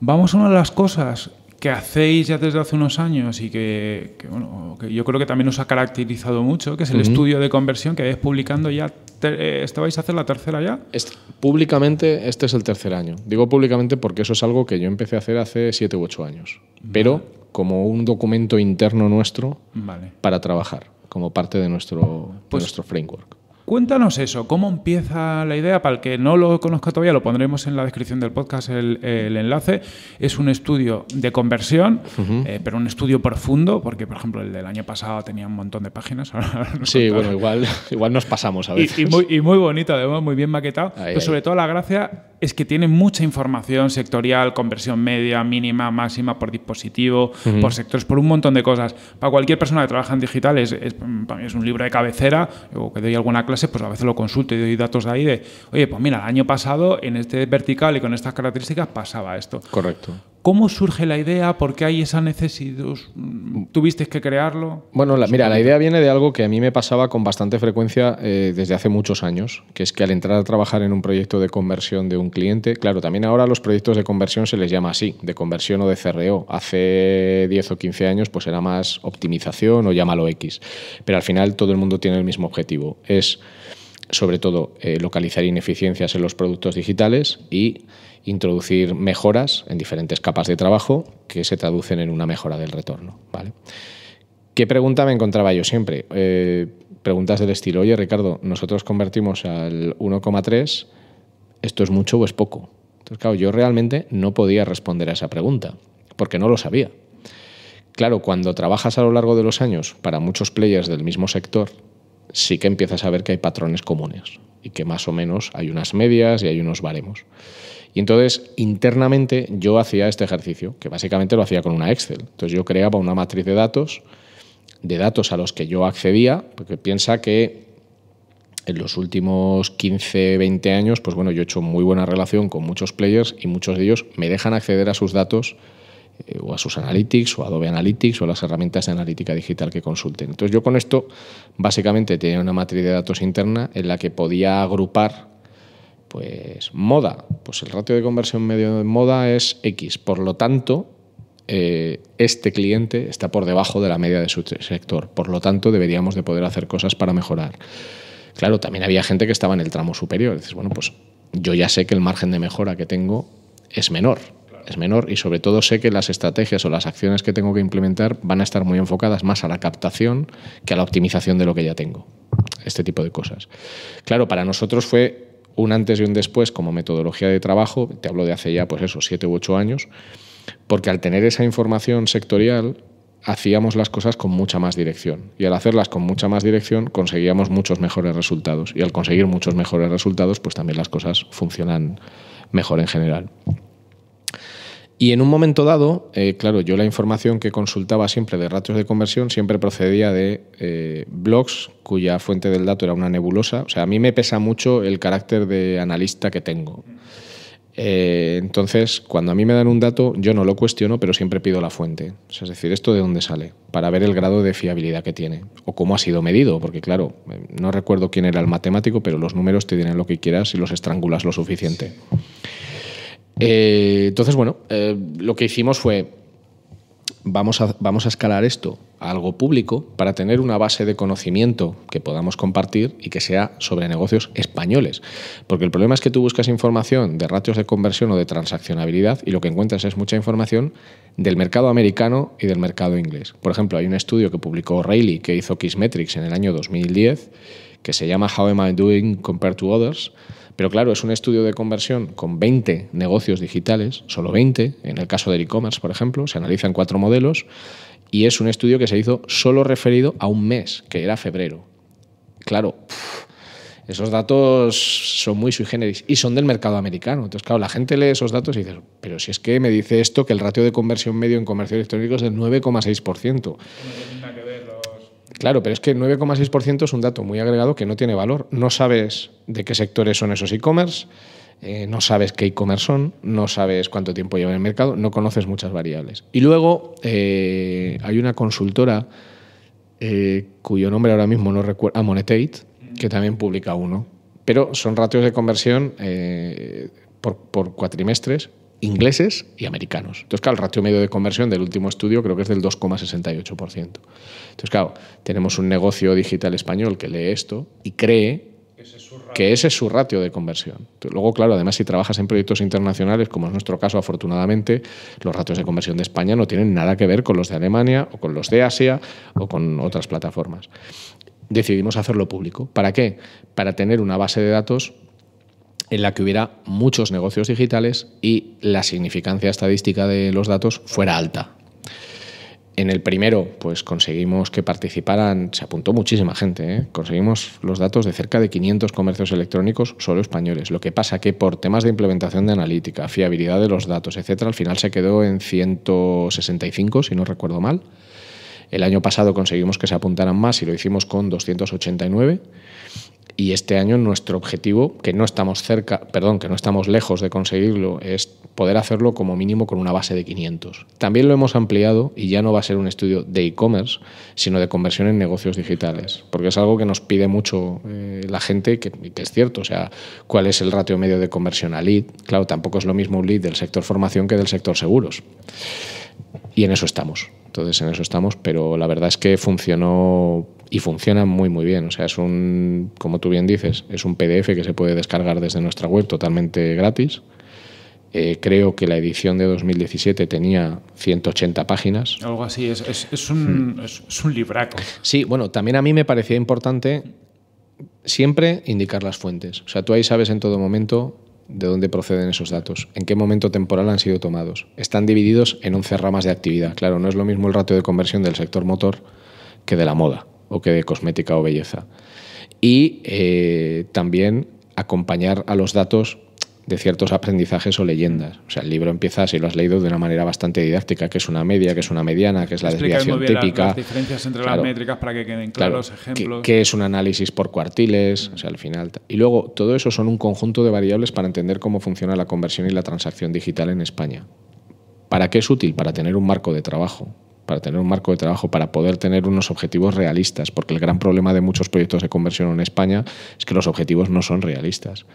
Vamos a una de las cosas que hacéis ya desde hace unos años y que, bueno, yo creo que también os ha caracterizado mucho, que es el estudio de conversión que vais publicando ya. Eh, vais a hacer la tercera ya? públicamente, este es el tercer año. Digo públicamente porque eso es algo que yo empecé a hacer hace siete u ocho años. Pero como un documento interno nuestro para trabajar, como parte de nuestro, de pues nuestro framework. Cuéntanos eso, ¿cómo empieza la idea? Para el que no lo conozca todavía, lo pondremos en la descripción del podcast el, enlace. Es un estudio de conversión, eh, pero un estudio profundo, porque por ejemplo el del año pasado tenía un montón de páginas. (laughs) sí, bueno, igual, igual nos pasamos a veces. Y, muy, bonito, además, muy bien maquetado. pero sobre todo la gracia es que tiene mucha información sectorial, conversión media, mínima, máxima, por dispositivo, por sectores, por un montón de cosas. Para cualquier persona que trabaja en digital es, es, para mí es un libro de cabecera, o que doy alguna clase pues a veces lo consulto y doy datos de ahí de, oye, pues mira, el año pasado en este vertical y con estas características pasaba esto. Correcto. ¿Cómo surge la idea? ¿Por qué hay esa necesidad? Mm, ¿Tuviste que crearlo? Bueno, mira, la idea viene de algo que a mí me pasaba con bastante frecuencia eh, desde hace muchos años, que es que al entrar a trabajar en un proyecto de conversión de un cliente, claro, también ahora los proyectos de conversión se les llama así, de conversión o de CRO. Hace 10 o 15 años pues era más optimización o llámalo X, pero al final todo el mundo tiene el mismo objetivo, es sobre todo eh, localizar ineficiencias en los productos digitales y introducir mejoras en diferentes capas de trabajo que se traducen en una mejora del retorno. ¿vale? ¿Qué pregunta me encontraba yo siempre? Eh, preguntas del estilo, oye Ricardo, nosotros convertimos al 1,3, ¿esto es mucho o es poco? Entonces, claro, yo realmente no podía responder a esa pregunta, porque no lo sabía. Claro, cuando trabajas a lo largo de los años para muchos players del mismo sector, sí que empiezas a ver que hay patrones comunes y que más o menos hay unas medias y hay unos baremos. Y entonces, internamente, yo hacía este ejercicio, que básicamente lo hacía con una Excel. Entonces, yo creaba una matriz de datos, de datos a los que yo accedía, porque piensa que en los últimos 15, 20 años, pues bueno, yo he hecho muy buena relación con muchos players y muchos de ellos me dejan acceder a sus datos eh, o a sus Analytics o Adobe Analytics o las herramientas de analítica digital que consulten. Entonces yo con esto básicamente tenía una matriz de datos interna en la que podía agrupar pues moda, pues el ratio de conversión medio de moda es X, por lo tanto eh, este cliente está por debajo de la media de su sector, por lo tanto deberíamos de poder hacer cosas para mejorar. Claro, también había gente que estaba en el tramo superior, dices, bueno, pues yo ya sé que el margen de mejora que tengo es menor, es menor y sobre todo sé que las estrategias o las acciones que tengo que implementar van a estar muy enfocadas más a la captación que a la optimización de lo que ya tengo. Este tipo de cosas. Claro, para nosotros fue un antes y un después como metodología de trabajo, te hablo de hace ya, pues eso, siete u ocho años, porque al tener esa información sectorial hacíamos las cosas con mucha más dirección y al hacerlas con mucha más dirección conseguíamos muchos mejores resultados y al conseguir muchos mejores resultados pues también las cosas funcionan mejor en general. Y en un momento dado, eh, claro, yo la información que consultaba siempre de ratios de conversión siempre procedía de eh, blogs cuya fuente del dato era una nebulosa. O sea, a mí me pesa mucho el carácter de analista que tengo. Eh, entonces, cuando a mí me dan un dato, yo no lo cuestiono, pero siempre pido la fuente. es decir, ¿esto de dónde sale? Para ver el grado de fiabilidad que tiene o cómo ha sido medido, porque claro, no recuerdo quién era el matemático, pero los números te tienen lo que quieras si los estrangulas lo suficiente. Eh, entonces, bueno, eh, lo que hicimos fue, vamos a, vamos a escalar esto a algo público para tener una base de conocimiento que podamos compartir y que sea sobre negocios españoles. Porque el problema es que tú buscas información de ratios de conversión o de transaccionabilidad y lo que encuentras es mucha información del mercado americano y del mercado inglés. Por ejemplo, hay un estudio que publicó Rayleigh que hizo Kissmetrics en el año 2010 que se llama How Am I Doing Compared to Others pero claro, es un estudio de conversión con 20 negocios digitales, solo 20, en el caso del e-commerce, por ejemplo, se analizan cuatro modelos y es un estudio que se hizo solo referido a un mes, que era febrero. Claro, esos datos son muy sui generis y son del mercado americano. Entonces, claro, la gente lee esos datos y dice, pero si es que me dice esto, que el ratio de conversión medio en comercio electrónico es del 9,6%. No Claro, pero es que 9,6% es un dato muy agregado que no tiene valor. No sabes de qué sectores son esos e-commerce, eh, no sabes qué e-commerce son, no sabes cuánto tiempo lleva en el mercado, no conoces muchas variables. Y luego eh, hay una consultora eh, cuyo nombre ahora mismo no recuerdo, Amonetate, que también publica uno. Pero son ratios de conversión por cuatrimestres ingleses y americanos. Entonces, claro, el ratio medio de conversión del último estudio creo que es del 2,68%. Entonces, claro, tenemos un negocio digital español que lee esto y cree que ese es su ratio de conversión. Luego, claro, además si trabajas en proyectos internacionales, como es nuestro caso afortunadamente, los ratios de conversión de España no tienen nada que ver con los de Alemania o con los de Asia o con otras plataformas. Decidimos hacerlo público. ¿Para qué? Para tener una base de datos en la que hubiera muchos negocios digitales y la significancia estadística de los datos fuera alta. En el primero, pues conseguimos que participaran, se apuntó muchísima gente, ¿eh? conseguimos los datos de cerca de 500 comercios electrónicos solo españoles. Lo que pasa que por temas de implementación de analítica, fiabilidad de los datos, etcétera, al final se quedó en 165, si no recuerdo mal. El año pasado conseguimos que se apuntaran más y lo hicimos con 289 y este año nuestro objetivo, que no estamos cerca, perdón, que no estamos lejos de conseguirlo, es poder hacerlo como mínimo con una base de 500. También lo hemos ampliado y ya no va a ser un estudio de e-commerce, sino de conversión en negocios digitales, porque es algo que nos pide mucho eh, la gente, que, que, es cierto, o sea, cuál es el ratio medio de conversión a lead. Claro, tampoco es lo mismo un lead del sector formación que del sector seguros. Y en eso estamos. Entonces, en eso estamos, pero la verdad es que funcionó y funciona muy muy bien. O sea, es un, como tú bien dices, es un PDF que se puede descargar desde nuestra web totalmente gratis. Eh, creo que la edición de 2017 tenía 180 páginas. Algo así, es, un, hmm. es, un libraco. Sí, bueno, también a mí me parecía importante siempre indicar las fuentes. O sea, tú ahí sabes en todo momento de dónde proceden esos datos, en qué momento temporal han sido tomados. Están divididos en 11 ramas de actividad. Claro, no es lo mismo el ratio de conversión del sector motor que de la moda o que de cosmética o belleza. Y eh, también acompañar a los datos de ciertos aprendizajes o leyendas. O sea, el libro empieza, si lo has leído, de una manera bastante didáctica, que es una media, que es una mediana, que es la desviación típica. las diferencias entre las métricas para que queden claros ejemplos. es un análisis por cuartiles? O sea, al final. Y luego, todo eso son un conjunto de variables para entender cómo funciona la conversión y la transacción digital en España. ¿Para qué es útil? Para tener un marco de trabajo, para tener un marco de trabajo, para poder tener unos objetivos realistas, porque el gran problema de muchos proyectos de conversión en España es que los objetivos no son realistas.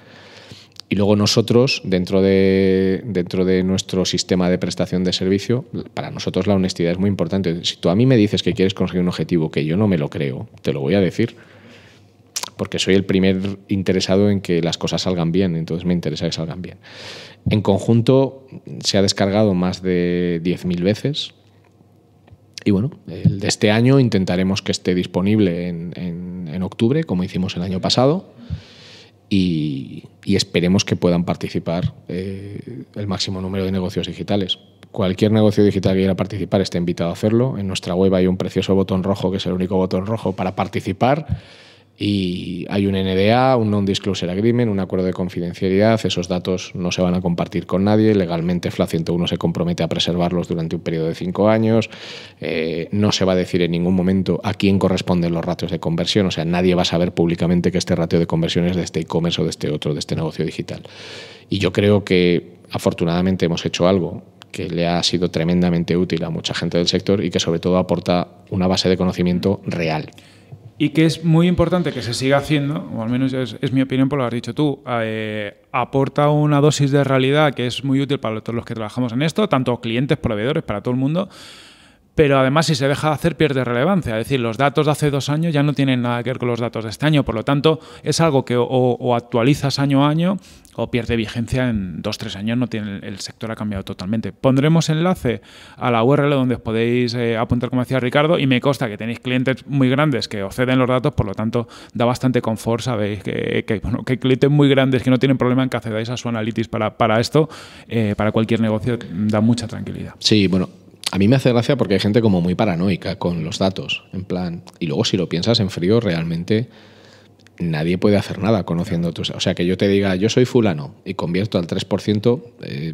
Y luego nosotros, dentro de, dentro de nuestro sistema de prestación de servicio, para nosotros la honestidad es muy importante. Si tú a mí me dices que quieres conseguir un objetivo que yo no me lo creo, te lo voy a decir, porque soy el primer interesado en que las cosas salgan bien, entonces me interesa que salgan bien. En conjunto se ha descargado más de 10.000 veces y bueno, el de este año intentaremos que esté disponible en, octubre, como hicimos el año pasado, y, esperemos que puedan participar eh, el máximo número de negocios digitales. Cualquier negocio digital que quiera participar está invitado a hacerlo. En nuestra web hay un precioso botón rojo, que es el único botón rojo para participar y hay un NDA, un Non-Disclosure Agreement, un acuerdo de confidencialidad, esos datos no se van a compartir con nadie, legalmente FLA 101 se compromete a preservarlos durante un periodo de cinco años, eh, no se va a decir en ningún momento a quién corresponden los ratios de conversión, o sea, nadie va a saber públicamente que este ratio de conversión es de este e-commerce o de este otro, de este negocio digital. Y yo creo que afortunadamente hemos hecho algo que le ha sido tremendamente útil a mucha gente del sector y que sobre todo aporta una base de conocimiento real y que es muy importante que se siga haciendo, o al menos es, mi opinión por pues lo que has dicho tú, eh, aporta una dosis de realidad que es muy útil para todos los que trabajamos en esto, tanto clientes, proveedores, para todo el mundo pero además si se deja de hacer pierde relevancia. Es decir, los datos de hace dos años ya no tienen nada que ver con los datos de este año, por lo tanto es algo que o, actualizas año a año o pierde vigencia en dos, tres años, no tiene, el sector ha cambiado totalmente. Pondremos enlace a la URL donde os podéis eh, apuntar, como decía Ricardo, y me consta que tenéis clientes muy grandes que os ceden los datos, por lo tanto da bastante confort, sabéis que, que, que clientes muy grandes que no tienen problema en que accedáis a su análisis para, para esto, eh, para cualquier negocio, da mucha tranquilidad. Sí, bueno, a mí me hace gracia porque hay gente como muy paranoica con los datos, en plan, y luego si lo piensas en frío, realmente nadie puede hacer nada conociendo tus... O sea, que yo te diga, yo soy fulano y convierto al 3%, eh,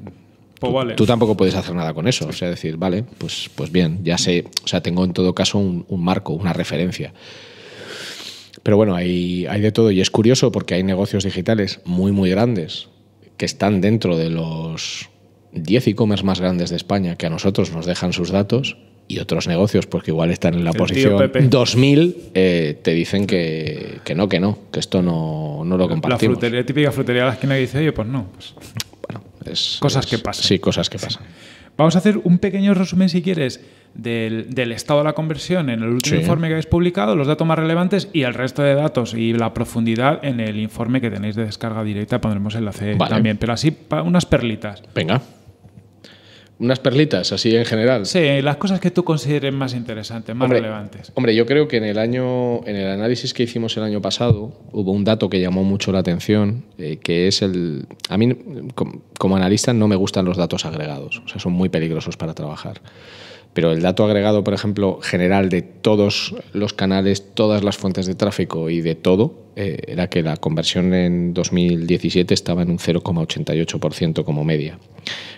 pues tú, tampoco puedes hacer nada con eso. O sea, decir, vale, pues, pues bien, ya sé, o sea, tengo en todo caso un, marco, una referencia. Pero bueno, hay de todo y es curioso porque hay negocios digitales muy, muy grandes que están dentro de los 10 e-commerce más grandes de España que a nosotros nos dejan sus datos y otros negocios, porque igual están en la posición 2000, eh, te dicen que, no, que no, que esto no, lo compartimos. La frutería, típica frutería de la esquina que dice, oye, pues no. Pues bueno, es, cosas que pasan. Sí, cosas que pasan. Vamos a hacer un pequeño resumen, si quieres, del, estado de la conversión en el último informe que habéis publicado, los datos más relevantes y el resto de datos y la profundidad en el informe que tenéis de descarga directa. Pondremos enlace también, pero así unas perlitas. Venga unas perlitas, así en general. Sí, las cosas que tú consideres más interesantes, más relevantes. Hombre, yo creo que en el año, en el análisis que hicimos el año pasado, hubo un dato que llamó mucho la atención, eh, que es el. A mí, como analista, no me gustan los datos agregados. O sea, son muy peligrosos para trabajar pero el dato agregado, por ejemplo, general de todos los canales, todas las fuentes de tráfico y de todo, eh, era que la conversión en 2017 estaba en un 0,88% como media,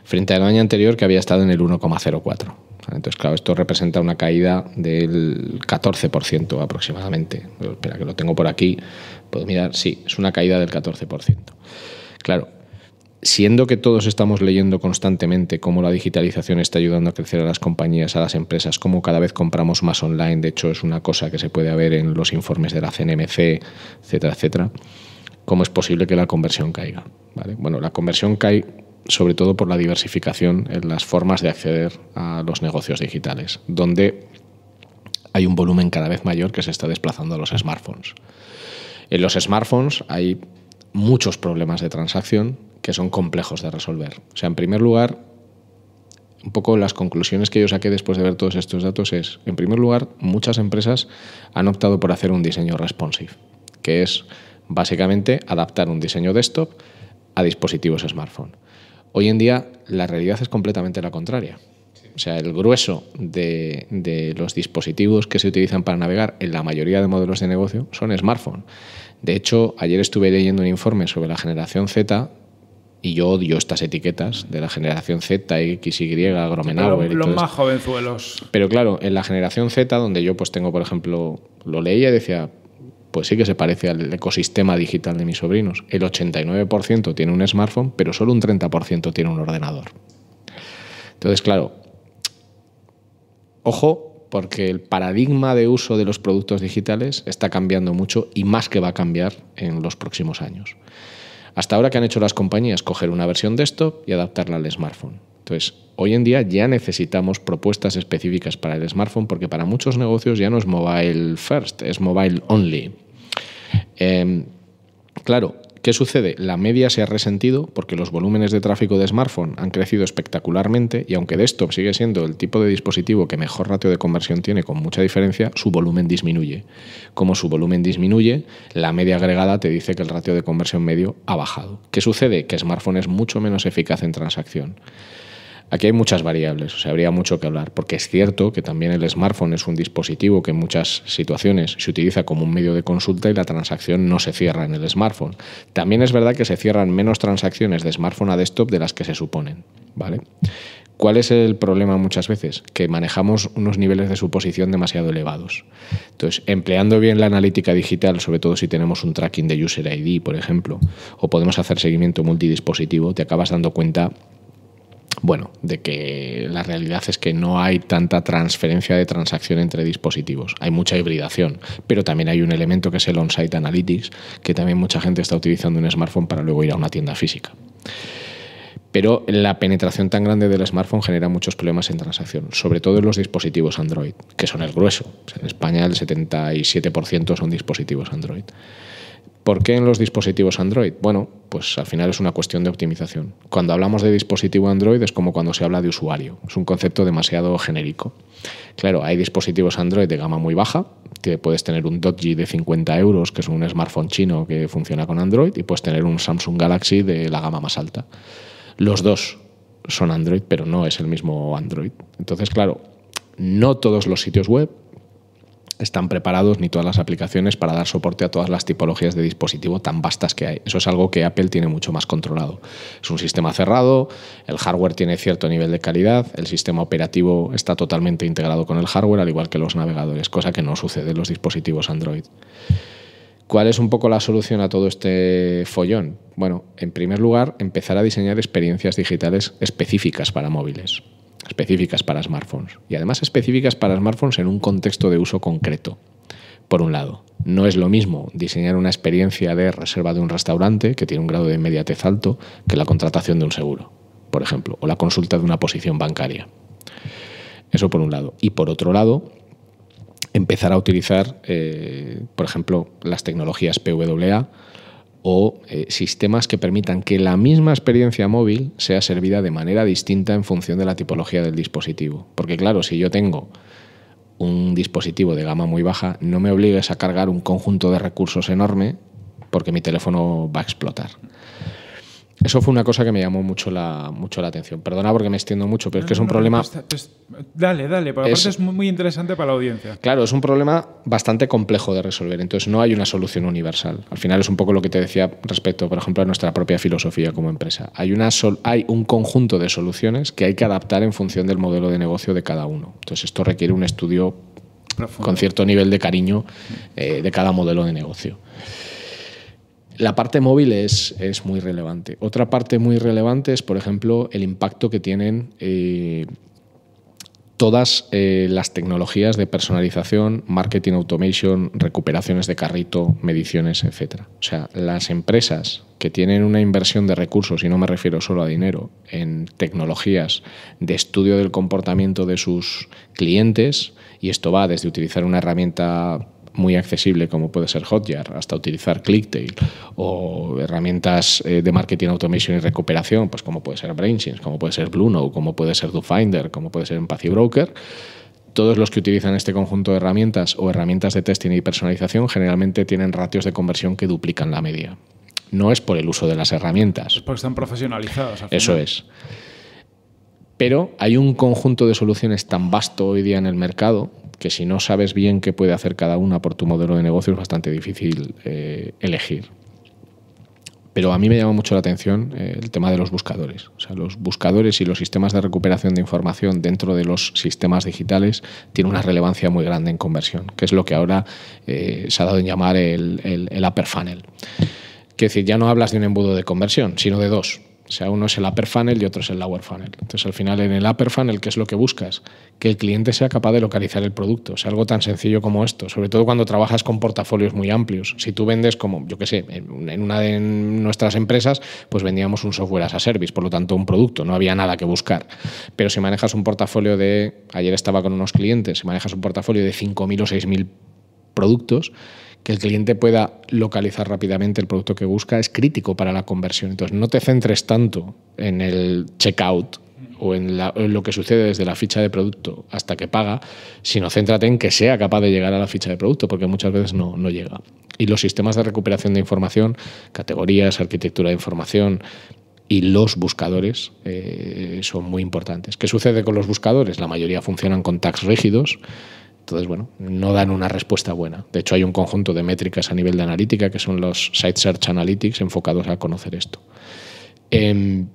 frente al año anterior que había estado en el 1,04%. Entonces, claro, esto representa una caída del 14% aproximadamente. espera, que lo tengo por aquí. Puedo mirar, sí, es una caída del 14%. Claro, siendo que todos estamos leyendo constantemente cómo la digitalización está ayudando a crecer a las compañías, a las empresas, cómo cada vez compramos más online, de hecho es una cosa que se puede ver en los informes de la CNMC, etcétera, etcétera, ¿cómo es posible que la conversión caiga? Bueno, la conversión cae sobre todo por la diversificación en las formas de acceder a los negocios digitales, donde hay un volumen cada vez mayor que se está desplazando a los smartphones. En los smartphones hay muchos problemas de transacción que son complejos de resolver. O sea, en primer lugar, un poco las conclusiones que yo saqué después de ver todos estos datos es, en primer lugar, muchas empresas han optado por hacer un diseño responsive, que es básicamente adaptar un diseño desktop a dispositivos smartphone. Hoy en día la realidad es completamente la contraria. O sea, el grueso de, los dispositivos que se utilizan para navegar en la mayoría de modelos de negocio son smartphone. De hecho, ayer estuve leyendo un informe sobre la generación Z y yo odio estas etiquetas de la generación Z, X, Y, Gromenauer. Los, más jovenzuelos. Pero claro, en la generación Z, donde yo pues tengo, por ejemplo, lo leía y decía, pues sí que se parece al ecosistema digital de mis sobrinos. El 89% tiene un smartphone, pero solo un 30% tiene un ordenador. Entonces, claro, ojo, porque el paradigma de uso de los productos digitales está cambiando mucho y más que va a cambiar en los próximos años. Hasta ahora que han hecho las compañías, coger una versión de esto y adaptarla al smartphone. Entonces, hoy en día ya necesitamos propuestas específicas para el smartphone porque para muchos negocios ya no es mobile first, es mobile only. Em, claro, ¿Qué sucede? La media se ha resentido porque los volúmenes de tráfico de smartphone han crecido espectacularmente y aunque desktop sigue siendo el tipo de dispositivo que mejor ratio de conversión tiene con mucha diferencia, su volumen disminuye. Como su volumen disminuye, la media agregada te dice que el ratio de conversión medio ha bajado. ¿Qué sucede? Que smartphone es mucho menos eficaz en transacción. Aquí hay muchas variables, o sea, habría mucho que hablar, porque es cierto que también el smartphone es un dispositivo que en muchas situaciones se utiliza como un medio de consulta y la transacción no se cierra en el smartphone. También es verdad que se cierran menos transacciones de smartphone a desktop de las que se suponen, ¿vale? ¿Cuál es el problema muchas veces? Que manejamos unos niveles de suposición demasiado elevados. Entonces, empleando bien la analítica digital, sobre todo si tenemos un tracking de User ID, por ejemplo, o podemos hacer seguimiento multidispositivo, te acabas dando cuenta bueno, de que la realidad es que no hay tanta transferencia de transacción entre dispositivos, hay mucha hibridación, pero también hay un elemento que es el on-site analytics, que también mucha gente está utilizando un smartphone para luego ir a una tienda física. Pero la penetración tan grande del smartphone genera muchos problemas en transacción, sobre todo en los dispositivos Android, que son el grueso. en España el 77% son dispositivos Android. ¿Por qué en los dispositivos Android? Bueno, pues al final es una cuestión de optimización. Cuando hablamos de dispositivo Android es como cuando se habla de usuario, es un concepto demasiado genérico. Claro, hay dispositivos Android de gama muy baja, que puedes tener un Doji de 50 euros, que es un smartphone chino que funciona con Android, y puedes tener un Samsung Galaxy de la gama más alta. Los dos son Android, pero no es el mismo Android. Entonces, claro, no todos los sitios web están preparados ni todas las aplicaciones para dar soporte a todas las tipologías de dispositivo tan vastas que hay. Eso es algo que Apple tiene mucho más controlado. Es un sistema cerrado, el hardware tiene cierto nivel de calidad, el sistema operativo está totalmente integrado con el hardware, al igual que los navegadores, cosa que no sucede en los dispositivos Android. ¿Cuál es un poco la solución a todo este follón? Bueno, en primer lugar, empezar a diseñar experiencias digitales específicas para móviles específicas para smartphones. Y además específicas para smartphones en un contexto de uso concreto. Por un lado, no es lo mismo diseñar una experiencia de reserva de un restaurante que tiene un grado de inmediatez alto que la contratación de un seguro, por ejemplo, o la consulta de una posición bancaria. Eso por un lado. Y por otro lado, empezar a utilizar, eh, por ejemplo, las tecnologías PWA o eh, sistemas que permitan que la misma experiencia móvil sea servida de manera distinta en función de la tipología del dispositivo. Porque claro, si yo tengo un dispositivo de gama muy baja, no me obligues a cargar un conjunto de recursos enorme porque mi teléfono va a explotar. Eso fue una cosa que me llamó mucho la, mucho la atención. Perdona porque me extiendo mucho, pero es que es un problema. Pues, pues, dale, dale, porque es, aparte es muy interesante para la audiencia. Claro, es un problema bastante complejo de resolver, entonces no hay una solución universal. Al final es un poco lo que te decía respecto, por ejemplo, a nuestra propia filosofía como empresa. Hay, una hay un conjunto de soluciones que hay que adaptar en función del modelo de negocio de cada uno. Entonces esto requiere un estudio con cierto nivel de cariño eh, de cada modelo de negocio. La parte móvil es, es, muy relevante. Otra parte muy relevante es, por ejemplo, el impacto que tienen eh, todas eh, las tecnologías de personalización, marketing automation, recuperaciones de carrito, mediciones, etc. O sea, las empresas que tienen una inversión de recursos, y no me refiero solo a dinero, en tecnologías de estudio del comportamiento de sus clientes, y esto va desde utilizar una herramienta muy accesible como puede ser Hotjar, hasta utilizar Clicktail o herramientas eh, de marketing automation y recuperación, pues como puede ser BrainSense, como puede ser Bluno, como puede ser DoFinder, como puede ser Empathy Broker. Todos los que utilizan este conjunto de herramientas o herramientas de testing y personalización generalmente tienen ratios de conversión que duplican la media. No es por el uso de las herramientas. Es porque están profesionalizadas Eso es. Pero hay un conjunto de soluciones tan vasto hoy día en el mercado que si no sabes bien qué puede hacer cada una por tu modelo de negocio es bastante difícil eh, elegir. Pero a mí me llama mucho la atención eh, el tema de los buscadores. O sea, los buscadores y los sistemas de recuperación de información dentro de los sistemas digitales tienen una relevancia muy grande en conversión, que es lo que ahora eh, se ha dado en llamar el, el upper funnel. Que decir, ya no hablas de un embudo de conversión, sino de dos. O sea, uno es el upper funnel y otro es el lower funnel. Entonces, al final, en el upper funnel, ¿qué es lo que buscas? Que el cliente sea capaz de localizar el producto. O sea, algo tan sencillo como esto. Sobre todo cuando trabajas con portafolios muy amplios. Si tú vendes, como yo qué sé, en una de nuestras empresas, pues vendíamos un software as a service, por lo tanto, un producto. No había nada que buscar. Pero si manejas un portafolio de. Ayer estaba con unos clientes, si manejas un portafolio de 5.000 o 6.000 productos, que el cliente pueda localizar rápidamente el producto que busca es crítico para la conversión. Entonces, no te centres tanto en el checkout o en, lo que sucede desde la ficha de producto hasta que paga, sino céntrate en que sea capaz de llegar a la ficha de producto, porque muchas veces no, no llega. Y los sistemas de recuperación de información, categorías, arquitectura de información, y los buscadores eh, son muy importantes. ¿Qué sucede con los buscadores? La mayoría funcionan con tags rígidos entonces, bueno, no dan una respuesta buena. De hecho, hay un conjunto de métricas a nivel de analítica, que son los Site Search Analytics, enfocados a conocer esto. Em,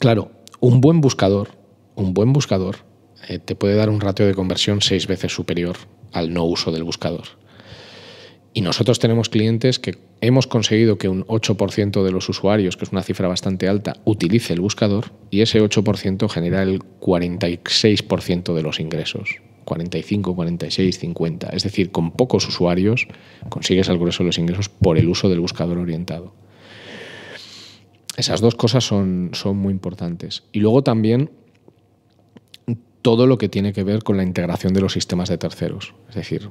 claro, un buen buscador, un buen buscador, eh, te puede dar un ratio de conversión seis veces superior al no uso del buscador. Y nosotros tenemos clientes que hemos conseguido que un 8% de los usuarios, que es una cifra bastante alta, utilice el buscador y ese 8% genera el 46% de los ingresos. 45, 46, 50. Es decir, con pocos usuarios consigues el grueso de los ingresos por el uso del buscador orientado. Esas dos cosas son, son muy importantes. Y luego también todo lo que tiene que ver con la integración de los sistemas de terceros. Es decir,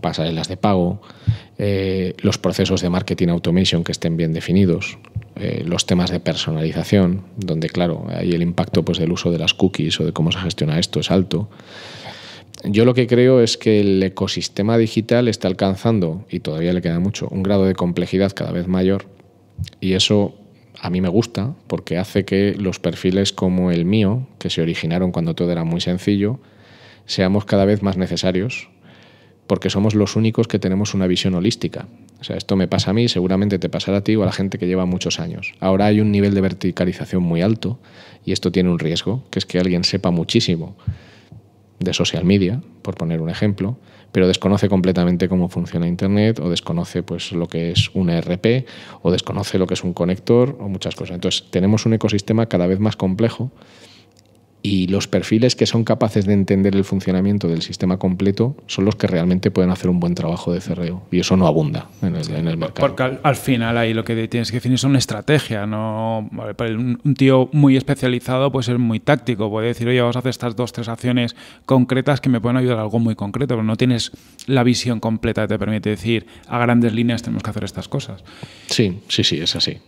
pasarelas de pago, eh, los procesos de marketing automation que estén bien definidos, eh, los temas de personalización, donde claro, ahí el impacto pues, del uso de las cookies o de cómo se gestiona esto es alto yo lo que creo es que el ecosistema digital está alcanzando, y todavía le queda mucho, un grado de complejidad cada vez mayor. Y eso a mí me gusta porque hace que los perfiles como el mío, que se originaron cuando todo era muy sencillo, seamos cada vez más necesarios porque somos los únicos que tenemos una visión holística. O sea, esto me pasa a mí, seguramente te pasará a ti o a la gente que lleva muchos años. Ahora hay un nivel de verticalización muy alto y esto tiene un riesgo, que es que alguien sepa muchísimo de social media, por poner un ejemplo, pero desconoce completamente cómo funciona Internet o desconoce pues, lo que es un ERP o desconoce lo que es un conector o muchas cosas. Entonces tenemos un ecosistema cada vez más complejo y los perfiles que son capaces de entender el funcionamiento del sistema completo son los que realmente pueden hacer un buen trabajo de cerreo. Y eso no abunda en el, mercado. Porque al, final ahí lo que tienes que decir es una estrategia. ¿no? Un, tío muy especializado puede ser muy táctico. Puede decir, oye, vamos a hacer estas dos, tres acciones concretas que me pueden ayudar a algo muy concreto. Pero no tienes la visión completa que te permite decir, a grandes líneas tenemos que hacer estas cosas. Sí, sí, sí, es así.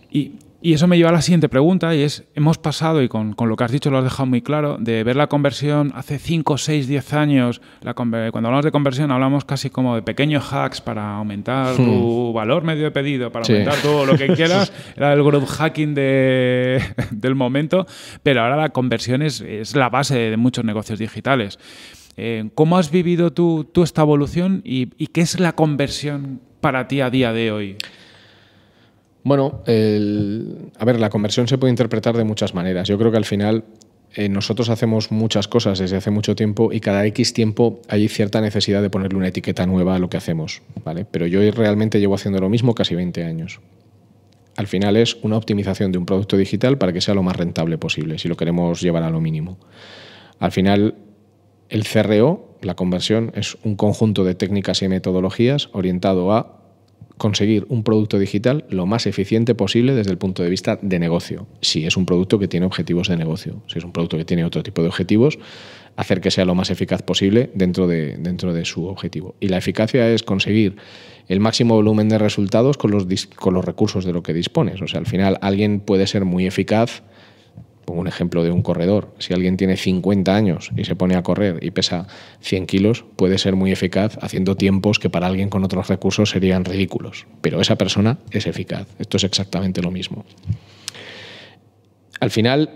Y eso me lleva a la siguiente pregunta y es, hemos pasado, y con, lo que has dicho lo has dejado muy claro, de ver la conversión hace 5, 6, 10 años, cuando hablamos de conversión hablamos casi como de pequeños hacks para aumentar tu hmm. valor medio de pedido, para aumentar todo lo que (laughs) quieras, era el growth hacking (laughs) del momento, pero ahora la conversión es, la base de muchos negocios digitales. Eh, ¿Cómo has vivido tú, esta evolución y, y qué es la conversión para ti a día de hoy? Bueno, a ver, la conversión se puede interpretar de muchas maneras. Yo creo que al final eh, nosotros hacemos muchas cosas desde hace mucho tiempo y cada X tiempo hay cierta necesidad de ponerle una etiqueta nueva a lo que hacemos, ¿vale? Pero yo realmente llevo haciendo lo mismo casi 20 años. Al final es una optimización de un producto digital para que sea lo más rentable posible, si lo queremos llevar a lo mínimo. Al final, el CRO, la conversión, es un conjunto de técnicas y metodologías orientado a conseguir un producto digital lo más eficiente posible desde el punto de vista de negocio. Si es un producto que tiene objetivos de negocio, si es un producto que tiene otro tipo de objetivos, hacer que sea lo más eficaz posible dentro de, dentro de su objetivo. Y la eficacia es conseguir el máximo volumen de resultados con los, con los recursos de lo que dispones. O sea, al final alguien puede ser muy eficaz un ejemplo de un corredor, si alguien tiene 50 años y se pone a correr y pesa 100 kilos, puede ser muy eficaz haciendo tiempos que para alguien con otros recursos serían ridículos, pero esa persona es eficaz. Esto es exactamente lo mismo. Al final,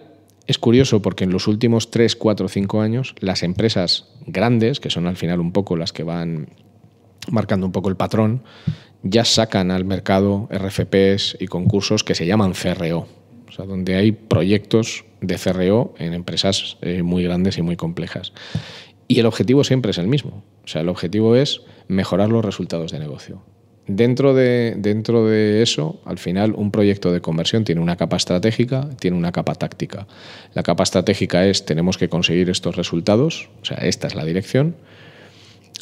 es curioso porque en los últimos 3, 4, 5 años, las empresas grandes, que son al final un poco las que van marcando un poco el patrón, ya sacan al mercado RFPs y concursos que se llaman CRO, sea, donde hay proyectos de CRO en empresas eh, muy grandes y muy complejas. Y el objetivo siempre es el mismo. O sea, el objetivo es mejorar los resultados de negocio. Dentro de, dentro de eso, al final, un proyecto de conversión tiene una capa estratégica, tiene una capa táctica. La capa estratégica es tenemos que conseguir estos resultados, o sea, esta es la dirección.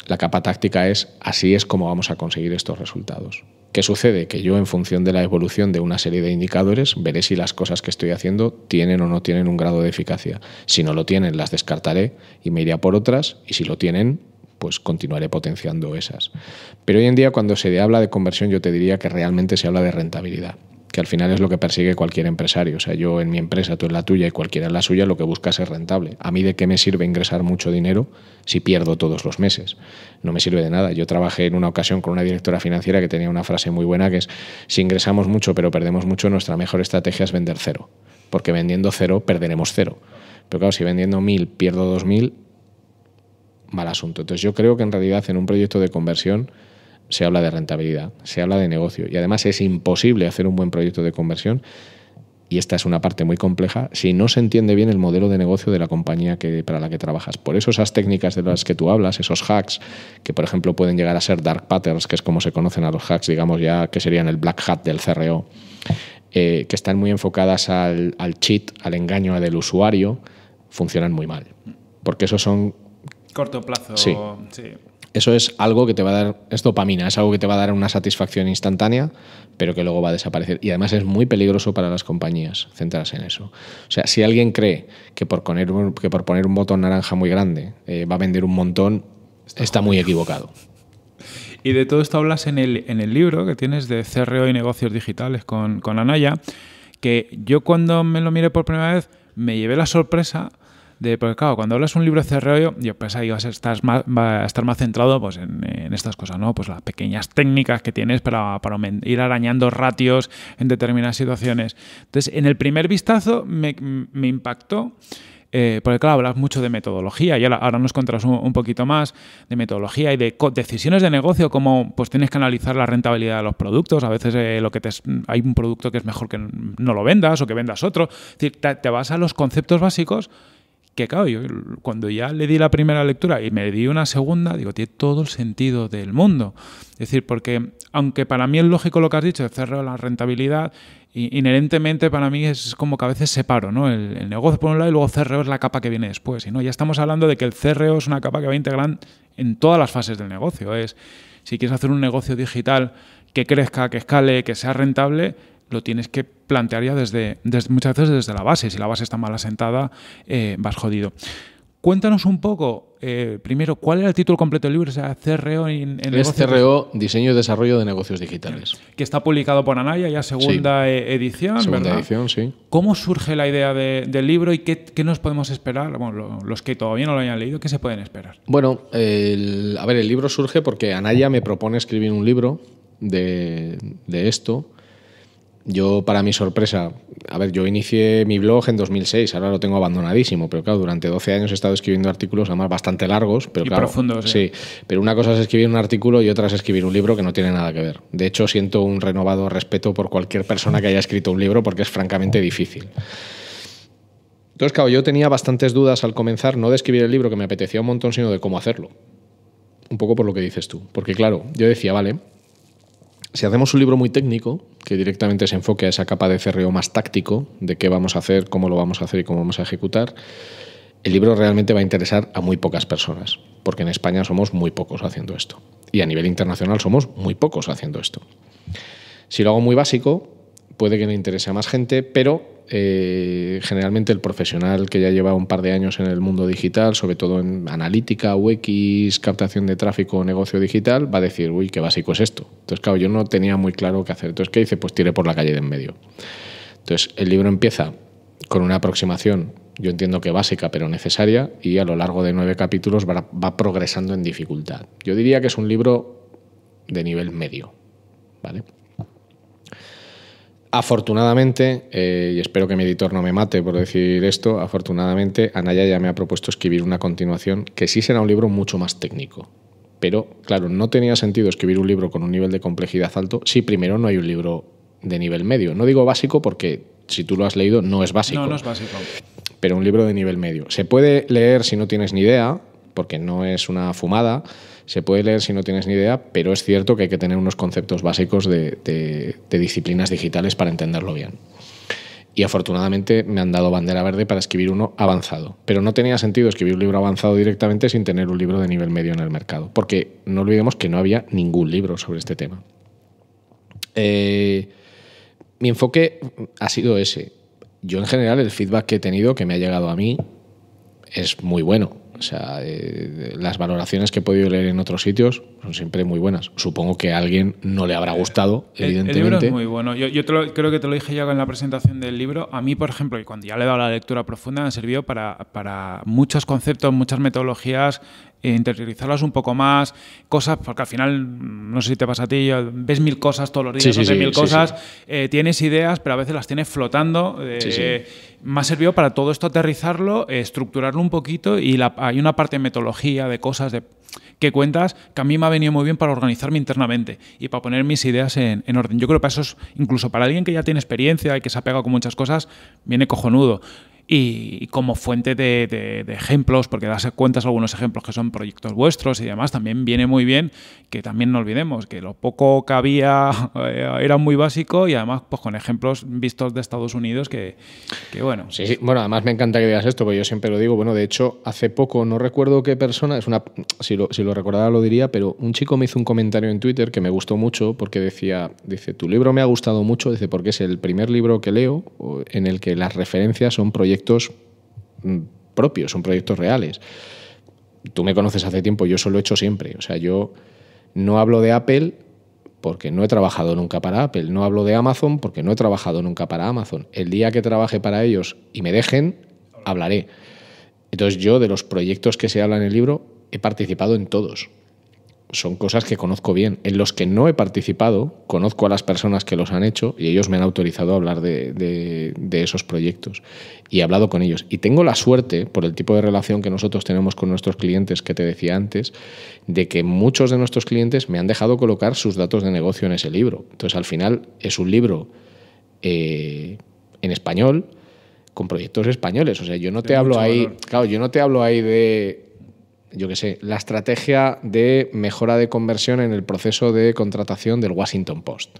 La capa táctica es así es como vamos a conseguir estos resultados. ¿Qué sucede? Que yo en función de la evolución de una serie de indicadores veré si las cosas que estoy haciendo tienen o no tienen un grado de eficacia. Si no lo tienen, las descartaré y me iré por otras y si lo tienen, pues continuaré potenciando esas. Pero hoy en día cuando se habla de conversión yo te diría que realmente se habla de rentabilidad que al final es lo que persigue cualquier empresario. O sea, yo en mi empresa, tú en la tuya y cualquiera en la suya, lo que busca es rentable. A mí de qué me sirve ingresar mucho dinero si pierdo todos los meses. No me sirve de nada. Yo trabajé en una ocasión con una directora financiera que tenía una frase muy buena que es, si ingresamos mucho pero perdemos mucho, nuestra mejor estrategia es vender cero. Porque vendiendo cero perderemos cero. Pero claro, si vendiendo mil pierdo dos mil, mal asunto. Entonces yo creo que en realidad en un proyecto de conversión se habla de rentabilidad, se habla de negocio y además es imposible hacer un buen proyecto de conversión y esta es una parte muy compleja si no se entiende bien el modelo de negocio de la compañía que, para la que trabajas. Por eso esas técnicas de las que tú hablas, esos hacks, que por ejemplo pueden llegar a ser dark patterns, que es como se conocen a los hacks, digamos ya que serían el black hat del CRO, eh, que están muy enfocadas al, cheat, al engaño del usuario, funcionan muy mal. Porque esos son... Corto plazo. sí eso es algo que te va a dar, es dopamina, es algo que te va a dar una satisfacción instantánea, pero que luego va a desaparecer. Y además es muy peligroso para las compañías centrarse en eso. O sea, si alguien cree que por poner un, que por poner un botón naranja muy grande eh, va a vender un montón, está, muy equivocado. Y de todo esto hablas en el, en el libro que tienes de CRO y negocios digitales con, con Anaya, que yo cuando me lo miré por primera vez me llevé la sorpresa porque claro, cuando hablas un libro cerrado, yo pensaba que a estar más, a estar más centrado pues, en, estas cosas, ¿no? Pues las pequeñas técnicas que tienes para, ir arañando ratios en determinadas situaciones. Entonces, en el primer vistazo me, impactó. Eh, porque claro, hablas mucho de metodología y ahora, nos contarás un, poquito más de metodología y de decisiones de negocio, como pues tienes que analizar la rentabilidad de los productos, a veces eh, lo que te hay un producto que es mejor que no lo vendas o que vendas otro, te vas a los conceptos básicos que claro, yo cuando ya le di la primera lectura y me di una segunda, digo, tiene todo el sentido del mundo. Es decir, porque aunque para mí es lógico lo que has dicho, el cerreo, la rentabilidad, inherentemente para mí es como que a veces separo, ¿no? El, negocio por un lado y luego CRO es la capa que viene después. Y no, ya estamos hablando de que el CRO es una capa que va a integrar en todas las fases del negocio. Es si quieres hacer un negocio digital que crezca, que escale, que sea rentable, lo tienes que plantear ya desde, muchas veces desde la base. Si la base está mal asentada, eh, vas jodido. Cuéntanos un poco, eh, primero, ¿cuál era el título completo del libro? O sea, CRO en, en Es CRO, Diseño y Desarrollo de Negocios Digitales. Que está publicado por Anaya, ya segunda e-, edición, segunda edición, sí. ¿Cómo surge la idea del libro y qué, nos podemos esperar? Bueno, los que todavía no lo hayan leído, ¿qué se pueden esperar? Bueno, a ver, el libro surge porque Anaya me propone escribir un libro de esto yo, para mi sorpresa, a ver, yo inicié mi blog en 2006, ahora lo tengo abandonadísimo, pero claro, durante 12 años he estado escribiendo artículos, además bastante largos, pero claro, profundos. ¿eh? Sí, pero una cosa es escribir un artículo y otra es escribir un libro que no tiene nada que ver. De hecho, siento un renovado respeto por cualquier persona que haya escrito un libro porque es francamente difícil. Entonces, claro, yo tenía bastantes dudas al comenzar, no de escribir el libro que me apetecía un montón, sino de cómo hacerlo. Un poco por lo que dices tú. Porque, claro, yo decía, vale, si hacemos un libro muy técnico, que directamente se enfoque a esa capa de cerreo más táctico, de qué vamos a hacer, cómo lo vamos a hacer y cómo vamos a ejecutar, el libro realmente va a interesar a muy pocas personas, porque en España somos muy pocos haciendo esto. Y a nivel internacional somos muy pocos haciendo esto. Si lo hago muy básico, puede que le interese a más gente, pero eh, generalmente el profesional que ya lleva un par de años en el mundo digital, sobre todo en analítica, UX, captación de tráfico, negocio digital, va a decir, uy, qué básico es esto. Entonces, claro, yo no tenía muy claro qué hacer. Entonces, ¿qué hice? Pues tire por la calle de en medio. Entonces, el libro empieza con una aproximación, yo entiendo que básica, pero necesaria, y a lo largo de nueve capítulos va, va progresando en dificultad. Yo diría que es un libro de nivel medio, ¿vale? Afortunadamente, eh, y espero que mi editor no me mate por decir esto, afortunadamente Anaya ya me ha propuesto escribir una continuación que sí será un libro mucho más técnico. Pero, claro, no tenía sentido escribir un libro con un nivel de complejidad alto si primero no hay un libro de nivel medio. No digo básico porque si tú lo has leído no es básico. No, no es básico. Pero un libro de nivel medio. Se puede leer si no tienes ni idea, porque no es una fumada se puede leer si no tienes ni idea, pero es cierto que hay que tener unos conceptos básicos de, disciplinas digitales para entenderlo bien. Y afortunadamente me han dado bandera verde para escribir uno avanzado. Pero no tenía sentido escribir un libro avanzado directamente sin tener un libro de nivel medio en el mercado, porque no olvidemos que no había ningún libro sobre este tema. Eh, mi enfoque ha sido ese. Yo en general el feedback que he tenido, que me ha llegado a mí, es muy bueno. O sea, eh, eh, las valoraciones que he podido leer en otros sitios son siempre muy buenas. Supongo que a alguien no le habrá eh, gustado, evidentemente. El, libro es muy bueno. Yo, creo que te lo dije ya en la presentación del libro. A mí, por ejemplo, y cuando ya le he dado la lectura profunda, me sirvió para, para muchos conceptos, muchas metodologías e interiorizarlas un poco más, cosas, porque al final, no sé si te pasa a ti, ves mil cosas todos los días, mil cosas, eh, tienes ideas, pero a veces las tienes flotando. Eh, me ha servido para todo esto aterrizarlo, eh, estructurarlo un poquito y la, hay una parte de metodología, de cosas, de que cuentas que a mí me ha venido muy bien para organizarme internamente y para poner mis ideas en, orden. Yo creo que eso es, incluso para alguien que ya tiene experiencia y que se ha pegado con muchas cosas, viene cojonudo y, como fuente de, ejemplos, porque das cuentas algunos ejemplos que son proyectos vuestros y demás, también viene muy bien que también no olvidemos que lo poco que había (laughs) eh, era muy básico y además pues con ejemplos vistos de Estados Unidos que, bueno. Sí, bueno, además me encanta que digas esto, porque yo siempre lo digo, bueno, de hecho, hace poco, no recuerdo qué persona, es una, si lo, si lo recordara lo diría, pero un chico me hizo un comentario en Twitter que me gustó mucho porque decía, dice, tu libro me ha gustado mucho, dice, porque es el primer libro que leo en el que las referencias son proyectos proyectos mm, propios, son proyectos reales. Tú me conoces hace tiempo, yo eso lo he hecho siempre. O sea, yo no hablo de Apple porque no he trabajado nunca para Apple. No hablo de Amazon porque no he trabajado nunca para Amazon. El día que trabaje para ellos y me dejen, hablaré. Entonces yo de los proyectos que se habla en el libro he participado en todos son cosas que conozco bien. En los que no he participado, conozco a las personas que los han hecho y ellos me han autorizado a hablar de, esos proyectos. Y he hablado con ellos. Y tengo la suerte, por el tipo de relación que nosotros tenemos con nuestros clientes que te decía antes, de que muchos de nuestros clientes me han dejado colocar sus datos de negocio en ese libro. Entonces, al final, es un libro eh, en español con proyectos españoles. O sea, yo no te, hablo ahí, claro, yo no te hablo ahí de yo qué sé, la estrategia de mejora de conversión en el proceso de contratación del Washington Post.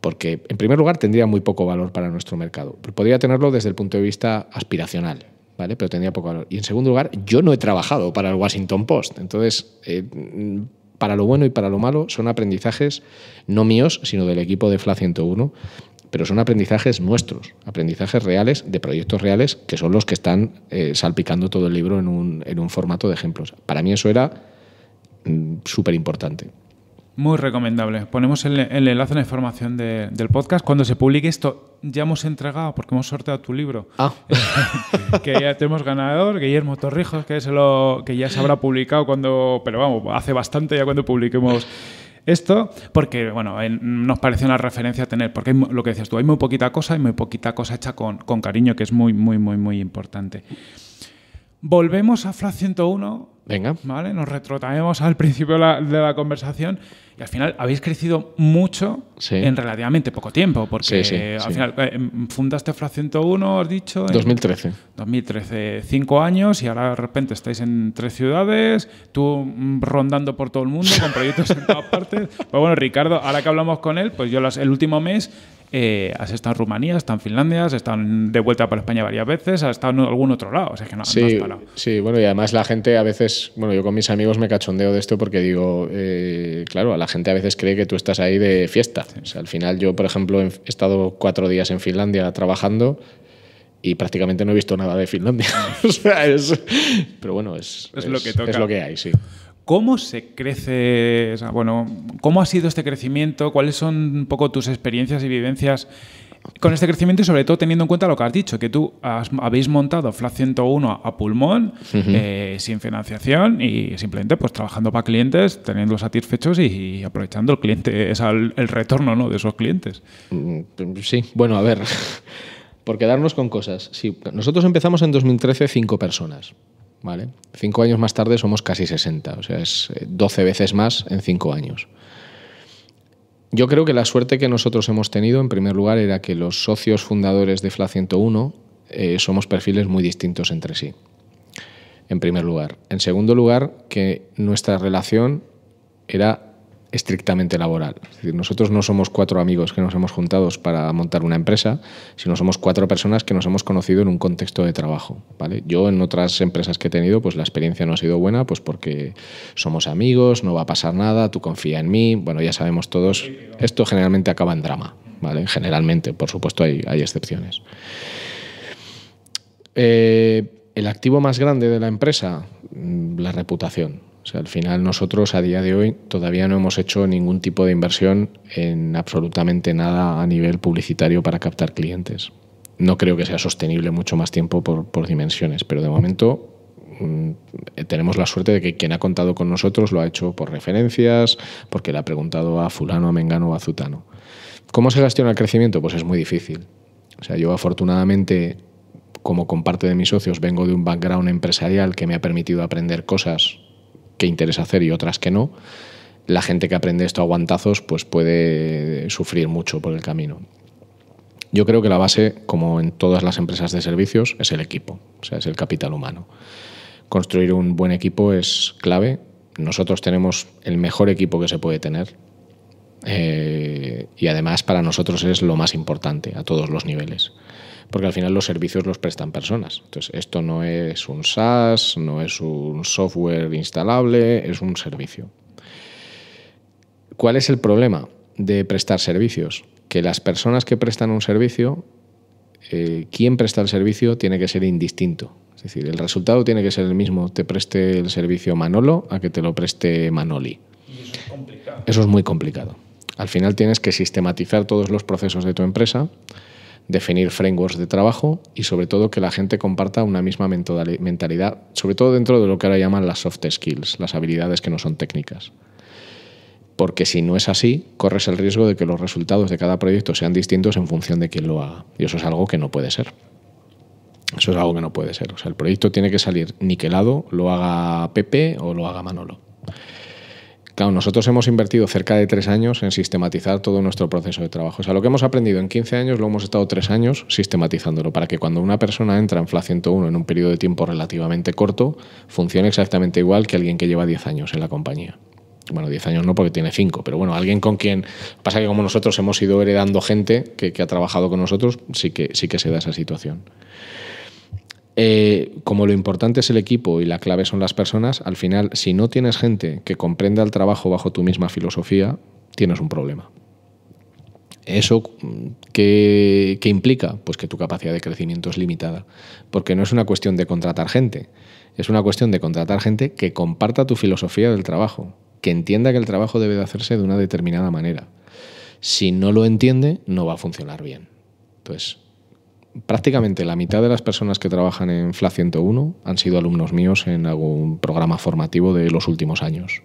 Porque, en primer lugar, tendría muy poco valor para nuestro mercado. Podría tenerlo desde el punto de vista aspiracional, ¿vale? Pero tendría poco valor. Y en segundo lugar, yo no he trabajado para el Washington Post. Entonces, eh, para lo bueno y para lo malo, son aprendizajes no míos, sino del equipo de FLA 101 pero son aprendizajes nuestros, aprendizajes reales, de proyectos reales, que son los que están eh, salpicando todo el libro en un, formato de ejemplos. Para mí eso era mm, súper importante. Muy recomendable. Ponemos el, el, enlace en la información del podcast. Cuando se publique esto, ya hemos entregado, porque hemos sorteado tu libro, ah. (laughs) que ya tenemos ganador, Guillermo Torrijos, que, es lo, que ya se habrá publicado cuando, pero vamos, hace bastante ya cuando publiquemos esto porque, bueno, nos parece una referencia tener, porque lo que decías tú, hay muy poquita cosa y muy poquita cosa hecha con, con cariño, que es muy, muy, muy, muy importante. Volvemos a FLA 101 Venga. ¿Vale? Nos retrotraemos al principio de la, conversación y al final habéis crecido mucho en relativamente poco tiempo, porque al final eh, fundaste Fra 101, has dicho. 2013. 2013, cinco años y ahora de repente estáis en tres ciudades, tú mm, rondando por todo el mundo con proyectos en todas (laughs) partes. Pues bueno, Ricardo, ahora que hablamos con él, pues yo el último mes eh, has estado en Rumanía, has estado en Finlandia, has estado de vuelta para España varias veces, has estado en algún otro lado. sí, Sí, bueno, y además la gente a veces, bueno, yo con mis amigos me cachondeo de esto porque digo, eh, claro, la gente a veces cree que tú estás ahí de fiesta. al final yo, por ejemplo, he estado cuatro días en Finlandia trabajando y prácticamente no he visto nada de Finlandia. (laughs) o sea, es, pero bueno, lo que es lo que hay, sí. ¿Cómo se crece? bueno, ¿cómo ha sido este crecimiento? ¿Cuáles son un poco tus experiencias y vivencias con este crecimiento y sobre todo teniendo en cuenta lo que has dicho, que tú habéis montado FLA 101 a pulmón, eh, sin financiación y simplemente pues trabajando para clientes, teniéndolos satisfechos y, aprovechando el cliente, el, retorno de esos clientes. Mm, sí, bueno, a ver, (laughs) por quedarnos con cosas. Sí, nosotros empezamos en 2013 cinco personas. Cinco años más tarde somos casi 60, o sea, es 12 eh, veces más en cinco años. Yo creo que la suerte que nosotros hemos tenido, en primer lugar, era que los socios fundadores de FLA 101 eh, somos perfiles muy distintos entre sí, en primer lugar. En segundo lugar, que nuestra relación era estrictamente laboral. nosotros no somos cuatro amigos que nos hemos juntado para montar una empresa, sino somos cuatro personas que nos hemos conocido en un contexto de trabajo. ¿vale? Yo en otras empresas que he tenido, pues la experiencia no ha sido buena, pues porque somos amigos, no va a pasar nada, tú confía en mí, bueno, ya sabemos todos, esto generalmente acaba en drama, ¿vale? Generalmente, por supuesto hay, hay excepciones. Eh, el activo más grande de la empresa, mm, la reputación al final nosotros a día de hoy todavía no hemos hecho ningún tipo de inversión en absolutamente nada a nivel publicitario para captar clientes. No creo que sea sostenible mucho más tiempo por, dimensiones, pero de momento mm, tenemos la suerte de que quien ha contado con nosotros lo ha hecho por referencias, porque le ha preguntado a fulano, a mengano o a zutano. ¿Cómo se gestiona el crecimiento? Pues es muy difícil. O sea, yo afortunadamente, como con parte de mis socios, vengo de un background empresarial que me ha permitido aprender cosas que interesa hacer y otras que no, la gente que aprende esto a guantazos pues puede sufrir mucho por el camino. Yo creo que la base, como en todas las empresas de servicios, es el equipo, o sea, es el capital humano. Construir un buen equipo es clave. Nosotros tenemos el mejor equipo que se puede tener eh, y además para nosotros es lo más importante a todos los niveles porque al final los servicios los prestan personas. Entonces, esto no es un SaaS, no es un software instalable, es un servicio. ¿Cuál es el problema de prestar servicios? Que las personas que prestan un servicio, eh, quien presta el servicio tiene que ser indistinto. Es decir, el resultado tiene que ser el mismo, te preste el servicio Manolo a que te lo preste Manoli. eso, es eso es muy complicado. Al final tienes que sistematizar todos los procesos de tu empresa definir frameworks de trabajo y sobre todo que la gente comparta una misma mentalidad, sobre todo dentro de lo que ahora llaman las soft skills, las habilidades que no son técnicas. Porque si no es así, corres el riesgo de que los resultados de cada proyecto sean distintos en función de quién lo haga. Y eso es algo que no puede ser. Eso es algo que no puede ser. O sea, el proyecto tiene que salir niquelado, lo haga Pepe o lo haga Manolo. Claro, nosotros hemos invertido cerca de tres años en sistematizar todo nuestro proceso de trabajo. O sea, lo que hemos aprendido en 15 años lo hemos estado tres años sistematizándolo para que cuando una persona entra en FLA 101 en un periodo de tiempo relativamente corto, funcione exactamente igual que alguien que lleva 10 años en la compañía. Bueno, 10 años no porque tiene 5, pero bueno, alguien con quien pasa que como nosotros hemos ido heredando gente que, que ha trabajado con nosotros, sí que, sí que se da esa situación. Eh, como lo importante es el equipo y la clave son las personas, al final, si no tienes gente que comprenda el trabajo bajo tu misma filosofía, tienes un problema. ¿Eso qué, implica? Pues que tu capacidad de crecimiento es limitada. Porque no es una cuestión de contratar gente, es una cuestión de contratar gente que comparta tu filosofía del trabajo, que entienda que el trabajo debe de hacerse de una determinada manera. Si no lo entiende, no va a funcionar bien. Entonces, prácticamente la mitad de las personas que trabajan en FLA 101 han sido alumnos míos en algún programa formativo de los últimos años.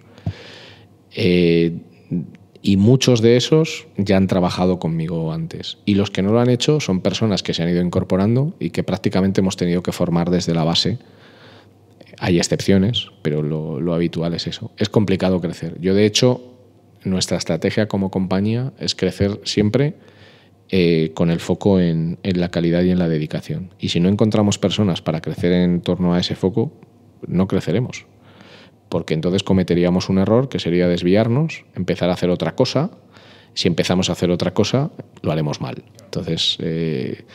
Eh, y muchos de esos ya han trabajado conmigo antes. Y los que no lo han hecho son personas que se han ido incorporando y que prácticamente hemos tenido que formar desde la base. Hay excepciones, pero lo, lo habitual es eso. Es complicado crecer. Yo, de hecho, nuestra estrategia como compañía es crecer siempre eh, con el foco en, la calidad y en la dedicación. Y si no encontramos personas para crecer en torno a ese foco, no creceremos. Porque entonces cometeríamos un error que sería desviarnos, empezar a hacer otra cosa. Si empezamos a hacer otra cosa, lo haremos mal. Entonces, eh,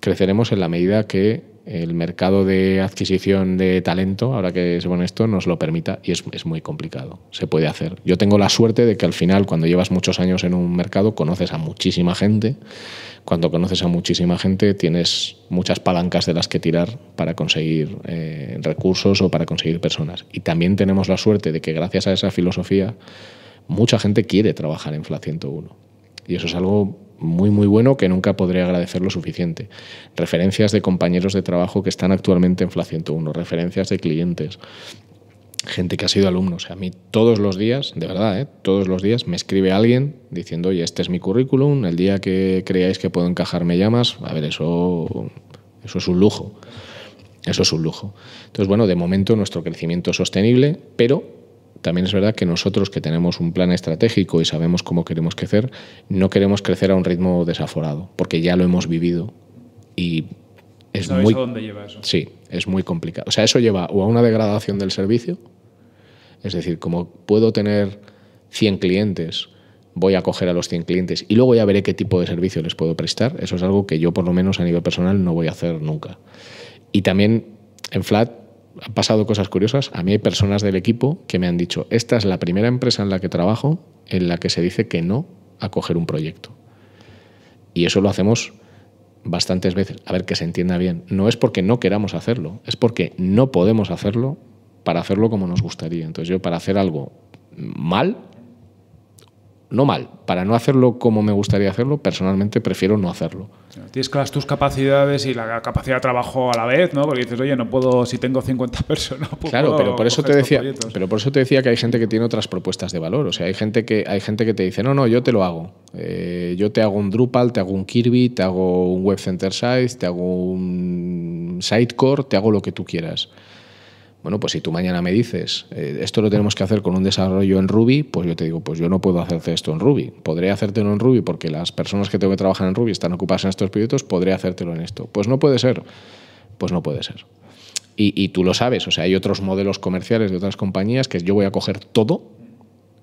creceremos en la medida que el mercado de adquisición de talento, ahora que se pone esto, nos lo permita y es, muy complicado. Se puede hacer. Yo tengo la suerte de que al final, cuando llevas muchos años en un mercado, conoces a muchísima gente. Cuando conoces a muchísima gente, tienes muchas palancas de las que tirar para conseguir eh, recursos o para conseguir personas. Y también tenemos la suerte de que gracias a esa filosofía, mucha gente quiere trabajar en FLA 101. Y eso es algo muy muy bueno que nunca podré agradecer lo suficiente. Referencias de compañeros de trabajo que están actualmente en FLA 101, referencias de clientes, gente que ha sido alumno. O sea, a mí todos los días, de verdad, ¿eh? todos los días me escribe alguien diciendo, oye, este es mi currículum, el día que creáis que puedo encajar me llamas. A ver, eso, eso es un lujo. Eso es un lujo. Entonces, bueno, de momento nuestro crecimiento es sostenible, pero también es verdad que nosotros que tenemos un plan estratégico y sabemos cómo queremos crecer, no queremos crecer a un ritmo desaforado, porque ya lo hemos vivido y es muy a dónde lleva eso? Sí, es muy complicado. O sea, eso lleva o a una degradación del servicio, es decir, como puedo tener 100 clientes, voy a coger a los 100 clientes y luego ya veré qué tipo de servicio les puedo prestar. Eso es algo que yo por lo menos a nivel personal no voy a hacer nunca. Y también en Flat han pasado cosas curiosas. A mí hay personas del equipo que me han dicho, esta es la primera empresa en la que trabajo en la que se dice que no a un proyecto. Y eso lo hacemos bastantes veces. A ver que se entienda bien. No es porque no queramos hacerlo, es porque no podemos hacerlo para hacerlo como nos gustaría. Entonces yo para hacer algo mal, no mal. Para no hacerlo como me gustaría hacerlo, personalmente prefiero no hacerlo. Tienes claras tus capacidades y la capacidad de trabajo a la vez, ¿no? Porque dices, oye, no puedo, si tengo 50 (laughs) personas. Pues claro, pero por eso te decía, pero por eso te decía que hay gente que tiene otras propuestas de valor. O sea, hay gente que hay gente que te dice, no, no, yo te lo hago. Eh, yo te hago un Drupal, te hago un Kirby, te hago un Web Center te hago un Sitecore, te hago lo que tú quieras. Bueno, pues si tú mañana me dices, eh, esto lo tenemos que hacer con un desarrollo en Ruby, pues yo te digo, pues yo no puedo hacerte esto en Ruby. Podré hacértelo en Ruby porque las personas que tengo que trabajar en Ruby están ocupadas en estos proyectos, podré hacértelo en esto. Pues no puede ser. Pues no puede ser. Y, tú lo sabes, o sea, hay otros modelos comerciales de otras compañías que yo voy a coger todo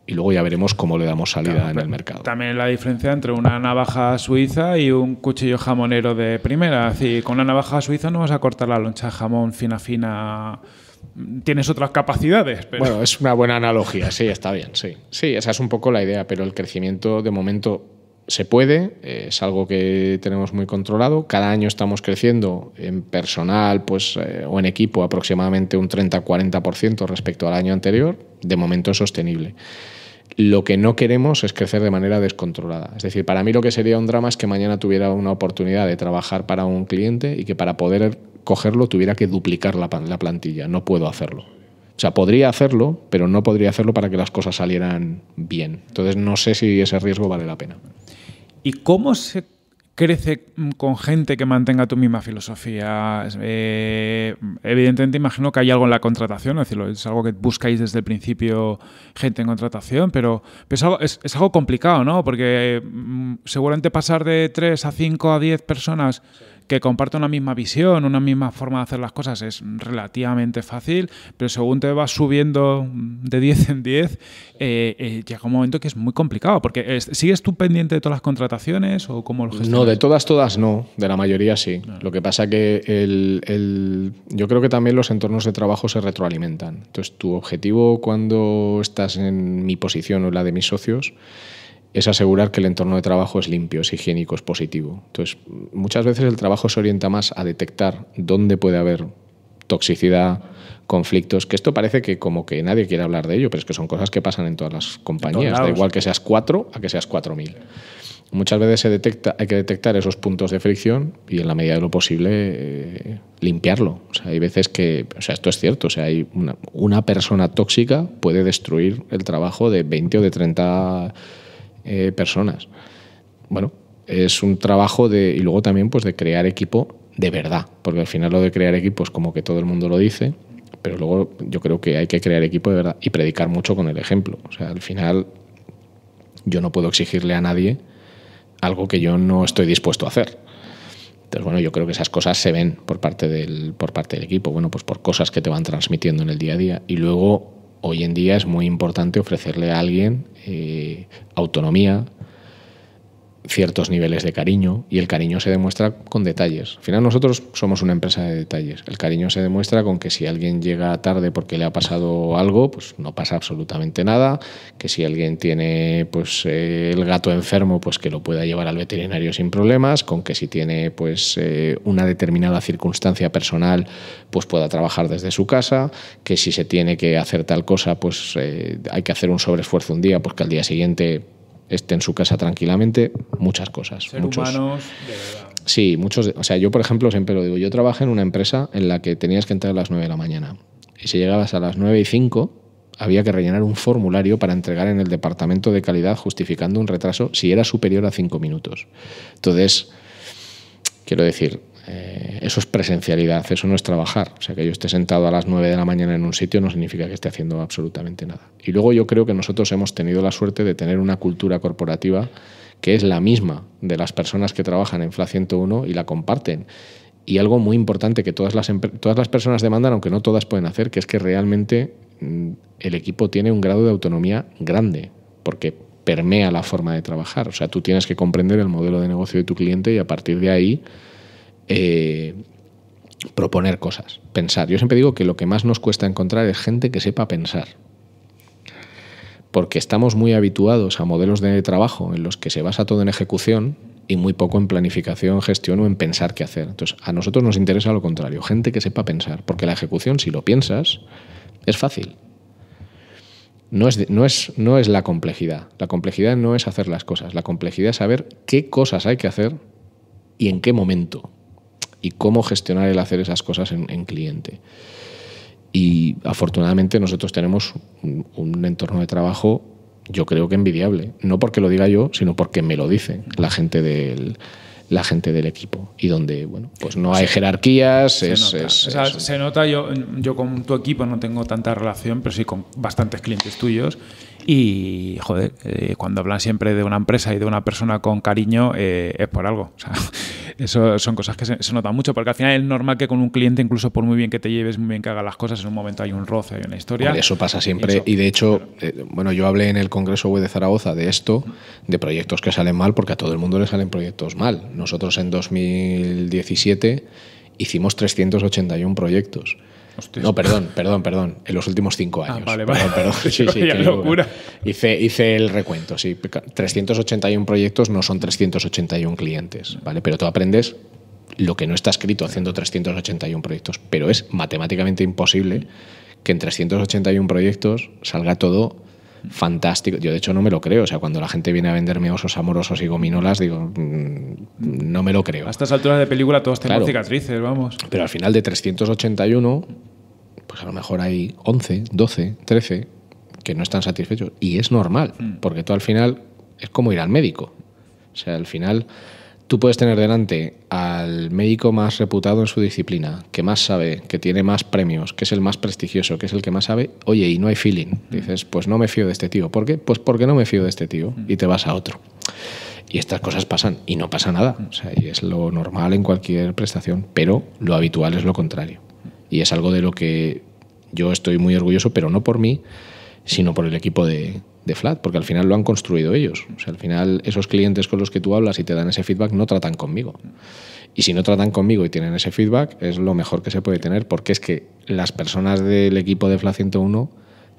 y luego ya veremos cómo le damos salida en el mercado. También la diferencia entre una navaja suiza y un cuchillo jamonero de primera. Si con la navaja suiza no vas a cortar la loncha de jamón fina, fina tienes otras capacidades. Bueno, es una buena analogía, sí, está bien, sí. Sí, esa es un poco la idea, pero el crecimiento de momento se puede, eh, es algo que tenemos muy controlado. Cada año estamos creciendo en personal pues, eh, o en equipo aproximadamente un 30-40% respecto al año anterior. De momento es sostenible. Lo que no queremos es crecer de manera descontrolada. Es decir, para mí lo que sería un drama es que mañana tuviera una oportunidad de trabajar para un cliente y que para poder cogerlo tuviera que duplicar la, la plantilla. No puedo hacerlo. O sea, podría hacerlo, pero no podría hacerlo para que las cosas salieran bien. Entonces no sé si ese riesgo vale la pena. ¿Y cómo se crece con gente que mantenga tu misma filosofía? Eh, evidentemente imagino que hay algo en la contratación, es, es algo que buscáis desde el principio gente en contratación, pero, es, algo, es, algo, complicado, ¿no? Porque mm, seguramente pasar de 3 a 5 a 10 personas... Que comparte una misma visión, una misma forma de hacer las cosas es relativamente fácil, pero según te vas subiendo de 10 en 10, eh, eh, llega un momento que es muy complicado, porque ¿sigues tú pendiente de todas las contrataciones o cómo No, de todas, todas no, de la mayoría sí. Ah. Lo que pasa que el, yo creo que también los entornos de trabajo se retroalimentan. Entonces, tu objetivo cuando estás en mi posición o la de mis socios, es asegurar que el entorno de trabajo es limpio, es higiénico, es positivo. Entonces, muchas veces el trabajo se orienta más a detectar dónde puede haber toxicidad, conflictos, que esto parece que como que nadie quiere hablar de ello, pero es que son cosas que pasan en todas las compañías, da igual que seas cuatro a que seas cuatro mil. Muchas veces se detecta, hay que detectar esos puntos de fricción y en la medida de lo posible eh, limpiarlo. O sea, hay veces que, o sea, esto es cierto, o sea, hay una, una persona tóxica puede destruir el trabajo de 20 o de 30 eh, personas. Bueno, es un trabajo de, y luego también pues de crear equipo de verdad, porque al final lo de crear equipo es como que todo el mundo lo dice, pero luego yo creo que hay que crear equipo de verdad y predicar mucho con el ejemplo. O sea, al final yo no puedo exigirle a nadie algo que yo no estoy dispuesto a hacer. Entonces, bueno, yo creo que esas cosas se ven por parte del, por parte del equipo, bueno, pues por cosas que te van transmitiendo en el día a día. Y luego hoy en día es muy importante ofrecerle a alguien eh, autonomía, ciertos niveles de cariño y el cariño se demuestra con detalles. Al final nosotros somos una empresa de detalles. El cariño se demuestra con que si alguien llega tarde porque le ha pasado algo, pues no pasa absolutamente nada, que si alguien tiene pues eh, el gato enfermo, pues que lo pueda llevar al veterinario sin problemas, con que si tiene pues eh, una determinada circunstancia personal, pues pueda trabajar desde su casa, que si se tiene que hacer tal cosa, pues eh, hay que hacer un sobreesfuerzo un día, porque pues al día siguiente esté en su casa tranquilamente, muchas cosas. muchos, humanos, Sí, muchos. O sea, yo, por ejemplo, siempre lo digo, yo trabajé en una empresa en la que tenías que entrar a las 9 de la mañana. Y si llegabas a las 9 y 5, había que rellenar un formulario para entregar en el departamento de calidad justificando un retraso si era superior a 5 minutos. Entonces, quiero decir, eh, eso es presencialidad, eso no es trabajar. O sea, que yo esté sentado a las 9 de la mañana en un sitio no significa que esté haciendo absolutamente nada. Y luego yo creo que nosotros hemos tenido la suerte de tener una cultura corporativa que es la misma de las personas que trabajan en FLA 101 y la comparten. Y algo muy importante que todas las, todas las personas demandan, aunque no todas pueden hacer, que es que realmente mm, el equipo tiene un grado de autonomía grande, porque permea la forma de trabajar. O sea, tú tienes que comprender el modelo de negocio de tu cliente y a partir de ahí eh, proponer cosas, pensar. Yo siempre digo que lo que más nos cuesta encontrar es gente que sepa pensar. Porque estamos muy habituados a modelos de trabajo en los que se basa todo en ejecución y muy poco en planificación, gestión o en pensar qué hacer. Entonces, a nosotros nos interesa lo contrario, gente que sepa pensar, porque la ejecución, si lo piensas, es fácil. No no, es, no es, la complejidad. La complejidad no es hacer las cosas. La complejidad es saber qué cosas hay que hacer y en qué momento y cómo gestionar el hacer esas cosas en, cliente. Y afortunadamente nosotros tenemos un, entorno de trabajo, yo creo que envidiable. No porque lo diga yo, sino porque me lo dice la gente del, la gente del equipo. Y donde, bueno, pues no hay jerarquías. Se nota, se nota yo, yo con tu equipo no tengo tanta relación, pero sí con bastantes clientes tuyos. Y, joder, eh, cuando hablan siempre de una empresa y de una persona con cariño, eh, es por algo. O eso son cosas que se, notan mucho, porque al final es normal que con un cliente, incluso por muy bien que te lleves, muy bien que hagas las cosas, en un momento hay un roce, hay una historia. eso pasa siempre. Y, de hecho, eh, bueno, yo hablé en el Congreso Web de Zaragoza de esto, de proyectos que salen mal, porque a todo el mundo le salen proyectos mal. Nosotros en 2017 hicimos 381 proyectos no, perdón, perdón, perdón. En los últimos cinco ah, años. vale, vale. Perdón, (laughs) Sí, locura. Hice, hice el recuento, sí. 381 proyectos no son 381 clientes, ¿vale? Pero tú aprendes lo que no está escrito haciendo 381 proyectos. Pero es matemáticamente imposible que en 381 proyectos salga todo fantástico. Yo de hecho no me lo creo. O sea, cuando la gente viene a venderme osos amorosos y gominolas, digo, mm, no me lo creo. A estas alturas de película todos tenemos cicatrices, vamos. Pero al final de 381 pues a lo mejor hay 11, 12, 13 que no están satisfechos. Y es normal, mm. porque tú al final es como ir al médico. O sea, al final tú puedes tener delante al médico más reputado en su disciplina, que más sabe, que tiene más premios, que es el más prestigioso, que es el que más sabe, oye, y no hay feeling. Mm. Dices, pues no me fío de este tío. ¿Por qué? Pues porque no me fío de este tío. Mm. Y te vas a otro. Y estas cosas pasan y no pasa nada. O sea, y es lo normal en cualquier prestación, pero lo habitual es lo contrario. Y es algo de lo que yo estoy muy orgulloso, pero no por mí, sino por el equipo de, de Flat, porque al final lo han construido ellos. O sea, al final esos clientes con los que tú hablas y te dan ese feedback no tratan conmigo. Y si no tratan conmigo y tienen ese feedback, es lo mejor que se puede tener, porque es que las personas del equipo de Flat 101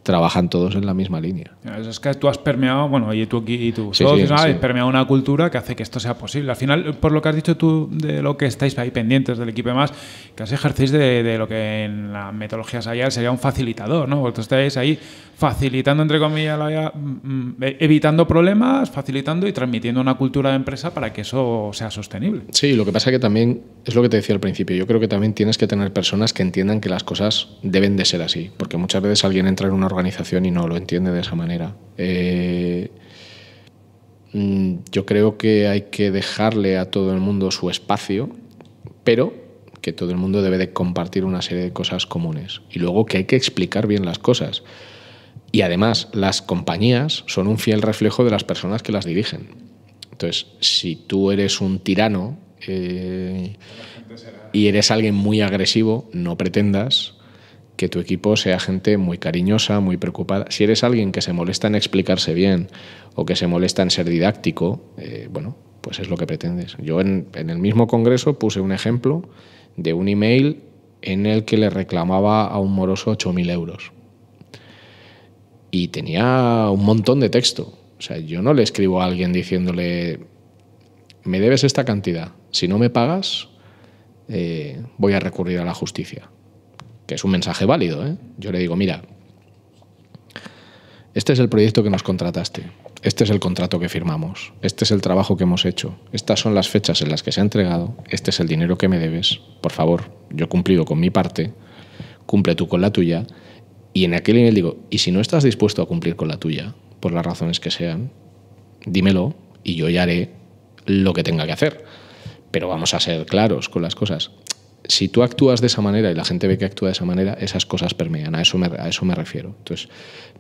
trabajan todos en la misma línea. Es que tú has permeado, bueno, y tú aquí y tú, todos, has permeado una cultura que hace que esto sea posible. Al final, por lo que has dicho tú de lo que estáis ahí pendientes del equipo más, que ejercéis de, de, lo que en la metodología allá sería un facilitador, ¿no? Vosotros estáis ahí facilitando, entre comillas, mm, mm, eh, evitando problemas, facilitando y transmitiendo una cultura de empresa para que eso sea sostenible. Sí, lo que pasa que también, es lo que te decía al principio, yo creo que también tienes que tener personas que entiendan que las cosas deben de ser así, porque muchas veces alguien entra en una organización y no lo entiende de esa manera. Eh, mm, yo creo que hay que dejarle a todo el mundo su espacio, pero que todo el mundo debe de compartir una serie de cosas comunes. Y luego que hay que explicar bien las cosas. Y además, las compañías son un fiel reflejo de las personas que las dirigen. Entonces, si tú eres un tirano eh, y eres alguien muy agresivo, no pretendas que tu equipo sea gente muy cariñosa, muy preocupada. Si eres alguien que se molesta en explicarse bien o que se molesta en ser didáctico, eh, bueno, pues es lo que pretendes. Yo en, el mismo congreso puse un ejemplo de un email en el que le reclamaba a un moroso 8.000 euros. Y tenía un montón de texto. O sea, yo no le escribo a alguien diciéndole, me debes esta cantidad. Si no me pagas, eh, voy a recurrir a la justicia que es un mensaje válido. ¿eh? Yo le digo, mira, este es el proyecto que nos contrataste, este es el contrato que firmamos, este es el trabajo que hemos hecho, estas son las fechas en las que se ha entregado, este es el dinero que me debes, por favor, yo he cumplido con mi parte, cumple tú con la tuya, y en aquel nivel digo, y si no estás dispuesto a cumplir con la tuya, por las razones que sean, dímelo y yo ya haré lo que tenga que hacer. Pero vamos a ser claros con las cosas si tú actúas de esa manera y la gente ve que actúa de esa manera, esas cosas permean, a eso me, refiero. Entonces,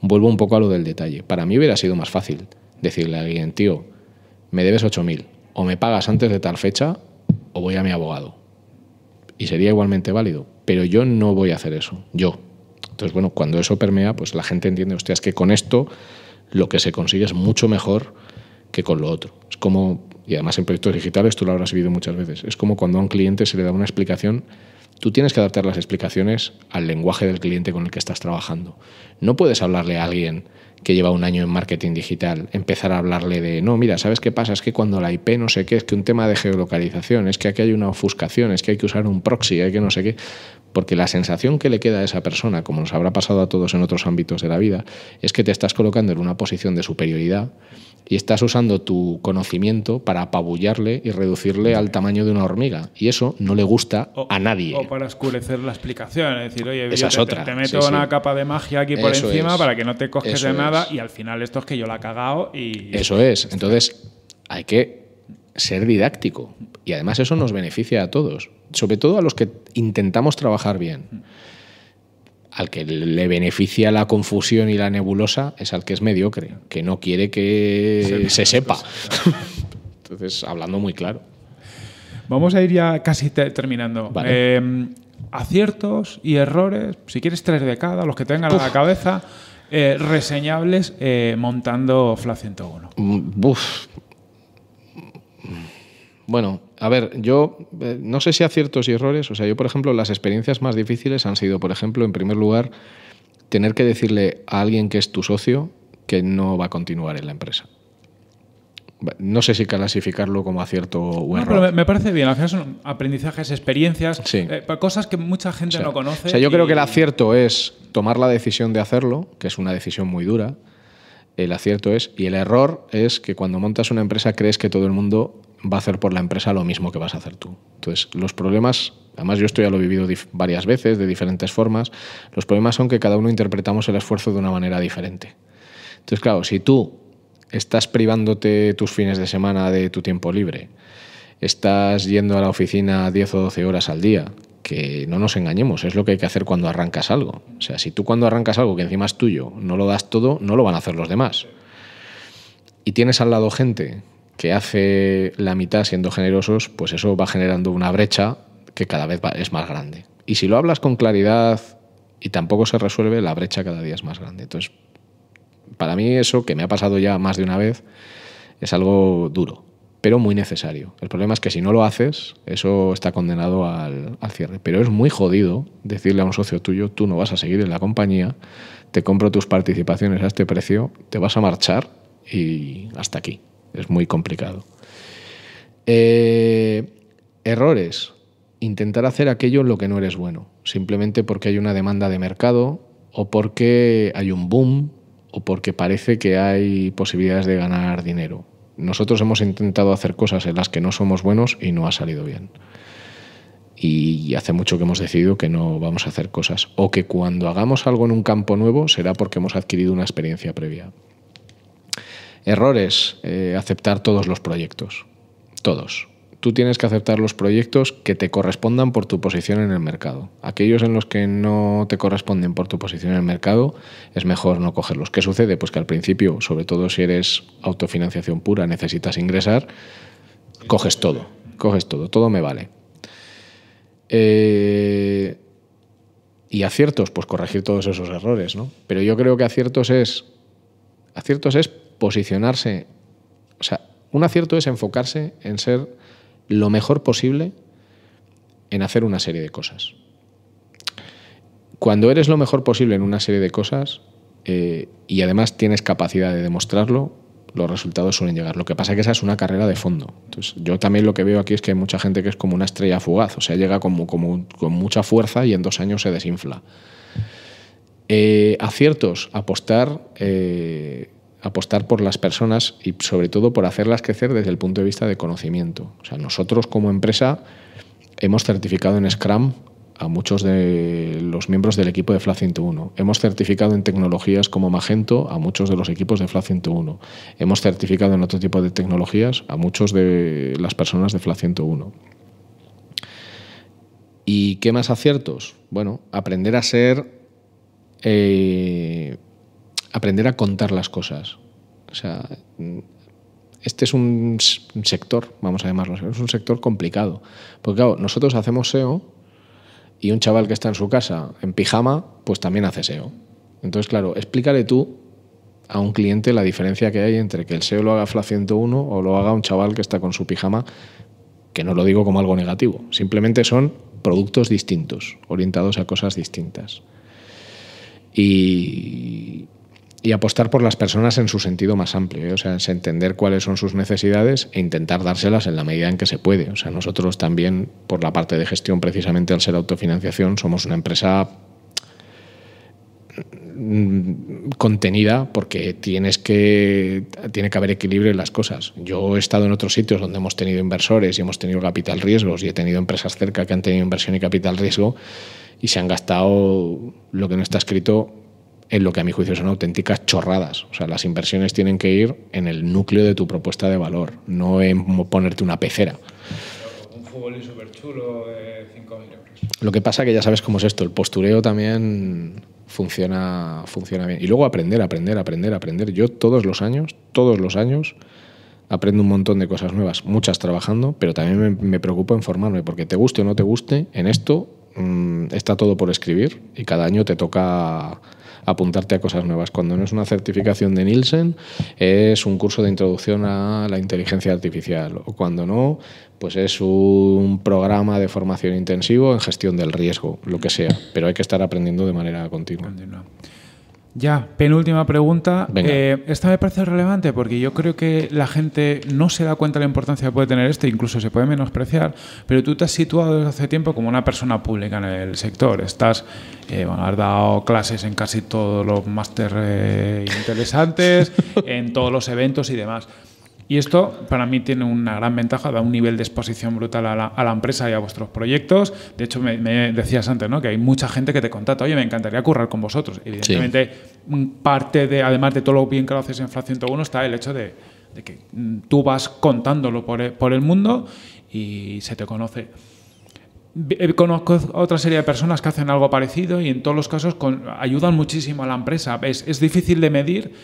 vuelvo un poco a lo del detalle. Para mí hubiera sido más fácil decirle a alguien, tío, me debes 8.000, o me pagas antes de tal fecha, o voy a mi abogado. Y sería igualmente válido, pero yo no voy a hacer eso, yo. Entonces, bueno, cuando eso permea, pues la gente entiende, hostia, es que con esto lo que se consigue es mucho mejor que con lo otro. Es como y además en proyectos digitales tú lo habrás vivido muchas veces, es como cuando a un cliente se le da una explicación, tú tienes que adaptar las explicaciones al lenguaje del cliente con el que estás trabajando. No puedes hablarle a alguien que lleva un año en marketing digital, empezar a hablarle de, no, mira, ¿sabes qué pasa? Es que cuando la IP no sé qué, es que un tema de geolocalización, es que aquí hay una ofuscación, es que hay que usar un proxy, hay que no sé qué, porque la sensación que le queda a esa persona, como nos habrá pasado a todos en otros ámbitos de la vida, es que te estás colocando en una posición de superioridad y estás usando tu conocimiento para apabullarle y reducirle al tamaño de una hormiga. Y eso no le gusta a nadie. O para oscurecer la explicación, es decir, oye, te, te, meto una capa de magia aquí por encima para que no te coges de nada y al final esto es que yo la he cagado y... Eso es, entonces hay que ser didáctico y además eso nos beneficia a todos, sobre todo a los que intentamos trabajar bien. Mm al que le beneficia la confusión y la nebulosa es al que es mediocre, que no quiere que se, sepa. (laughs) Entonces, hablando muy claro. Vamos a ir ya casi terminando. Em, aciertos y errores, si quieres tres de cada, los que tengan a la cabeza, eh, reseñables eh, montando FLA 101. Bueno, a ver, yo eh, no sé si aciertos y errores. O sea, yo, por ejemplo, las experiencias más difíciles han sido, por ejemplo, en primer lugar, tener que decirle a alguien que es tu socio que no va a continuar en la empresa. No sé si clasificarlo como acierto o error. pero me parece bien. Al final son aprendizajes, experiencias, eh, cosas que mucha gente no conoce. O sea, yo creo que el acierto es tomar la decisión de hacerlo, que es una decisión muy dura. El acierto es, y el error es que cuando montas una empresa crees que todo el mundo va a hacer por la empresa lo mismo que vas a hacer tú. Entonces, los problemas, además yo esto ya lo he vivido varias veces, de diferentes formas, los problemas son que cada uno interpretamos el esfuerzo de una manera diferente. Entonces, claro, si tú estás privándote tus fines de semana de tu tiempo libre, estás yendo a la oficina 10 o 12 horas al día, que no nos engañemos, es lo que hay que hacer cuando arrancas algo. O sea, si tú cuando arrancas algo que encima es tuyo, no lo das todo, no lo van a hacer los demás. Y tienes al lado gente que hace la mitad siendo generosos, pues eso va generando una brecha que cada vez es más grande. Y si lo hablas con claridad y tampoco se resuelve, la brecha cada día es más grande. Entonces, para mí eso, que me ha pasado ya más de una vez, es algo duro, pero muy necesario. El problema es que si no lo haces, eso está condenado al, cierre. Pero es muy jodido decirle a un socio tuyo, tú no vas a seguir en la compañía, te compro tus participaciones a este precio, te vas a marchar y hasta aquí es muy complicado. Eh, errores. Intentar hacer aquello en lo que no eres bueno, simplemente porque hay una demanda de mercado o porque hay un boom o porque parece que hay posibilidades de ganar dinero. Nosotros hemos intentado hacer cosas en las que no somos buenos y no ha salido bien. Y hace mucho que hemos decidido que no vamos a hacer cosas. O que cuando hagamos algo en un campo nuevo será porque hemos adquirido una experiencia previa. Errores, eh, aceptar todos los proyectos, todos. Tú tienes que aceptar los proyectos que te correspondan por tu posición en el mercado. Aquellos en los que no te corresponden por tu posición en el mercado, es mejor no cogerlos. ¿Qué sucede? Pues que al principio, sobre todo si eres autofinanciación pura, necesitas ingresar, coges todo, coges todo, todo me vale. Eh, y aciertos, pues corregir todos esos errores, ¿no? Pero yo creo que aciertos es. Aciertos es posicionarse. O sea, un acierto es enfocarse en ser lo mejor posible en hacer una serie de cosas. Cuando eres lo mejor posible en una serie de cosas eh, y además tienes capacidad de demostrarlo, los resultados suelen llegar. Lo que pasa es que esa es una carrera de fondo. Entonces, yo también lo que veo aquí es que hay mucha gente que es como una estrella fugaz, o sea, llega con mucha fuerza y en dos años se desinfla. Eh, aciertos, apostar eh, apostar por las personas y sobre todo por hacerlas crecer desde el punto de vista de conocimiento. O sea, nosotros como empresa hemos certificado en Scrum a muchos de los miembros del equipo de FLA 101. Hemos certificado en tecnologías como Magento a muchos de los equipos de FLA 101. Hemos certificado en otro tipo de tecnologías a muchos de las personas de FLA 101. ¿Y qué más aciertos? Bueno, aprender a ser eh, aprender a contar las cosas. O sea, este es un sector, vamos a llamarlo, es un sector complicado. Porque claro, nosotros hacemos SEO y un chaval que está en su casa en pijama, pues también hace SEO. Entonces, claro, explícale tú a un cliente la diferencia que hay entre que el SEO lo haga FLA 101 o lo haga un chaval que está con su pijama, que no lo digo como algo negativo, simplemente son productos distintos, orientados a cosas distintas. Y y apostar por las personas en su sentido más amplio, ¿eh? o sea, es entender cuáles son sus necesidades e intentar dárselas en la medida en que se puede. O sea, nosotros también, por la parte de gestión, precisamente al ser autofinanciación, somos una empresa mm, contenida porque tienes que tiene que haber equilibrio en las cosas. Yo he estado en otros sitios donde hemos tenido inversores y hemos tenido capital riesgos y he tenido empresas cerca que han tenido inversión y capital riesgo y se han gastado lo que no está escrito en lo que a mi juicio son auténticas chorradas. O sea, las inversiones tienen que ir en el núcleo de tu propuesta de valor, no en ponerte una pecera. Un y súper chulo de 5.000 euros. Lo que pasa que ya sabes cómo es esto, el postureo también funciona, funciona bien. Y luego aprender, aprender, aprender, aprender. Yo todos los años, todos los años, aprendo un montón de cosas nuevas, muchas trabajando, pero también me, preocupo en formarme, porque te guste o no te guste, en esto mm, está todo por escribir y cada año te toca apuntarte a cosas nuevas. Cuando no es una certificación de Nielsen, es un curso de introducción a la inteligencia artificial. O cuando no, pues es un programa de formación intensivo en gestión del riesgo, lo que sea. Pero hay que estar aprendiendo de manera continua. Ya, penúltima pregunta. Eh, esta me parece relevante porque yo creo que la gente no se da cuenta de la importancia que puede tener esto, incluso se puede menospreciar, pero tú te has situado desde hace tiempo como una persona pública en el sector. Estás, eh, bueno, has dado clases en casi todos los másteres eh, interesantes, (laughs) en todos los eventos y demás. Y esto para mí tiene una gran ventaja, da un nivel de exposición brutal a la, empresa y a vuestros proyectos. De hecho, me, decías antes, ¿no? Que hay mucha gente que te contacta, oye, me encantaría currar con vosotros. Evidentemente, parte de, además de todo lo bien que lo haces en FLA 101, está el hecho de, que mm, tú vas contándolo e, por el, mundo y se te conoce. Eh, conozco otra serie de personas que hacen algo parecido y en todos los casos con, ayudan muchísimo a la empresa. Es, es difícil de medir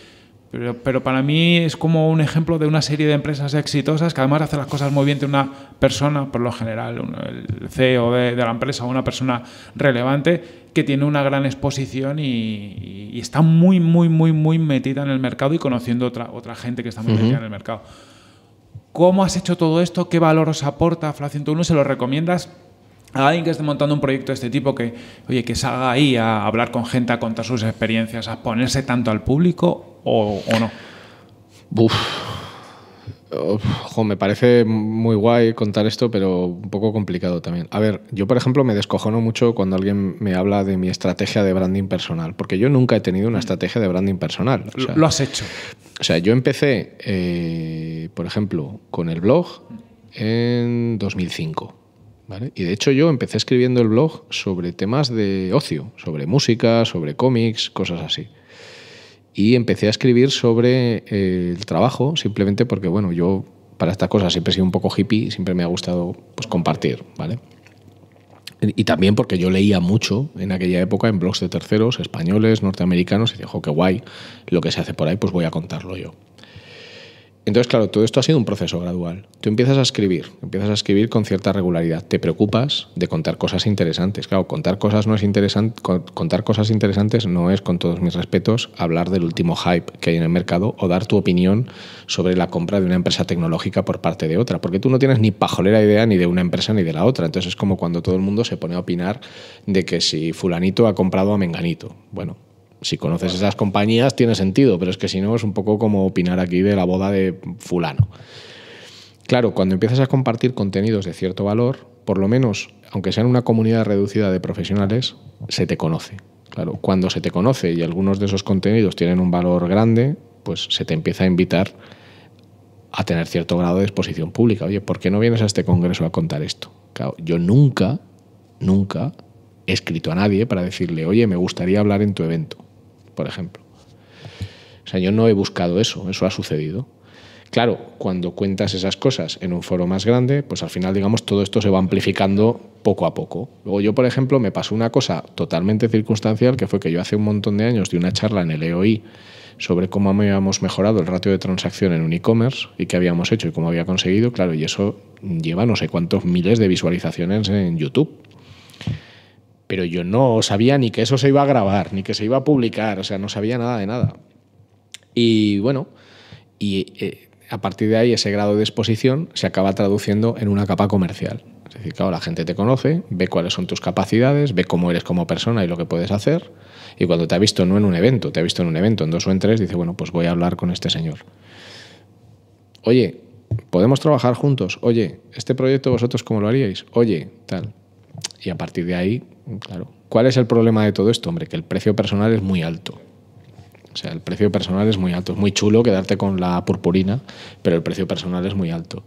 pero, para mí es como un ejemplo de una serie de empresas exitosas que además hace las cosas muy bien de una persona, por lo general, el CEO de, la empresa o una persona relevante que tiene una gran exposición y, está muy, muy, muy, muy metida en el mercado y conociendo otra, otra gente que está muy metida en el mercado. ¿Cómo has hecho todo esto? ¿Qué valor os aporta FLA 101? ¿Se lo recomiendas? a alguien que esté montando un proyecto de este tipo que, oye, que salga ahí a hablar con gente, a contar sus experiencias, a ponerse tanto al público o, no? Uf. me parece muy guay contar esto, pero un poco complicado también. A ver, yo por ejemplo me descojono mucho cuando alguien me habla de mi estrategia de branding personal, porque yo nunca he tenido una mm. estrategia de branding personal. Lo has hecho. O sea, yo empecé, eh, por ejemplo, con el blog en 2005. Y de hecho yo empecé escribiendo el blog sobre temas de ocio, sobre música, sobre cómics, cosas así. Y empecé a escribir sobre eh, el trabajo, simplemente porque, bueno, yo para estas cosas siempre he sido un poco hippie, siempre me ha gustado pues, compartir, ¿vale? Y también porque yo leía mucho en aquella época en blogs de terceros, españoles, norteamericanos, y dije, jo, qué guay, lo que se hace por ahí, pues voy a contarlo yo. Entonces, claro, todo esto ha sido un proceso gradual. Tú empiezas a escribir, empiezas a escribir con cierta regularidad. Te preocupas de contar cosas interesantes. Claro, contar cosas no es interesante, contar cosas interesantes no es, con todos mis respetos, hablar del último hype que hay en el mercado o dar tu opinión sobre la compra de una empresa tecnológica por parte de otra, porque tú no tienes ni pajolera idea ni de una empresa ni de la otra. Entonces es como cuando todo el mundo se pone a opinar de que si fulanito ha comprado a menganito. Bueno, si conoces esas compañías tiene sentido, pero es que si no es un poco como opinar aquí de la boda de fulano. Claro, cuando empiezas a compartir contenidos de cierto valor, por lo menos, aunque sea en una comunidad reducida de profesionales, se te conoce. Claro, cuando se te conoce y algunos de esos contenidos tienen un valor grande, pues se te empieza a invitar a tener cierto grado de exposición pública. Oye, ¿por qué no vienes a este congreso a contar esto? yo nunca, nunca he escrito a nadie para decirle, oye, me gustaría hablar en tu evento por ejemplo. O sea, yo no he buscado eso, eso ha sucedido. Claro, cuando cuentas esas cosas en un foro más grande, pues al final, digamos, todo esto se va amplificando poco a poco. Luego yo, por ejemplo, me pasó una cosa totalmente circunstancial, que fue que yo hace un montón de años di una charla en el EOI sobre cómo habíamos mejorado el ratio de transacción en un e-commerce y qué habíamos hecho y cómo había conseguido, claro, y eso lleva no sé cuántos miles de visualizaciones en YouTube pero yo no sabía ni que eso se iba a grabar, ni que se iba a publicar, o sea, no sabía nada de nada. Y bueno, y eh, a partir de ahí ese grado de exposición se acaba traduciendo en una capa comercial. Es decir, claro, la gente te conoce, ve cuáles son tus capacidades, ve cómo eres como persona y lo que puedes hacer. Y cuando te ha visto no en un evento, te ha visto en un evento, en dos o en tres, dice, bueno, pues voy a hablar con este señor. Oye, podemos trabajar juntos. Oye, este proyecto vosotros cómo lo haríais. Oye, tal. Y a partir de ahí Claro. ¿Cuál es el problema de todo esto? Hombre, que el precio personal es muy alto. O sea, el precio personal es muy alto. Es muy chulo quedarte con la purpurina, pero el precio personal es muy alto.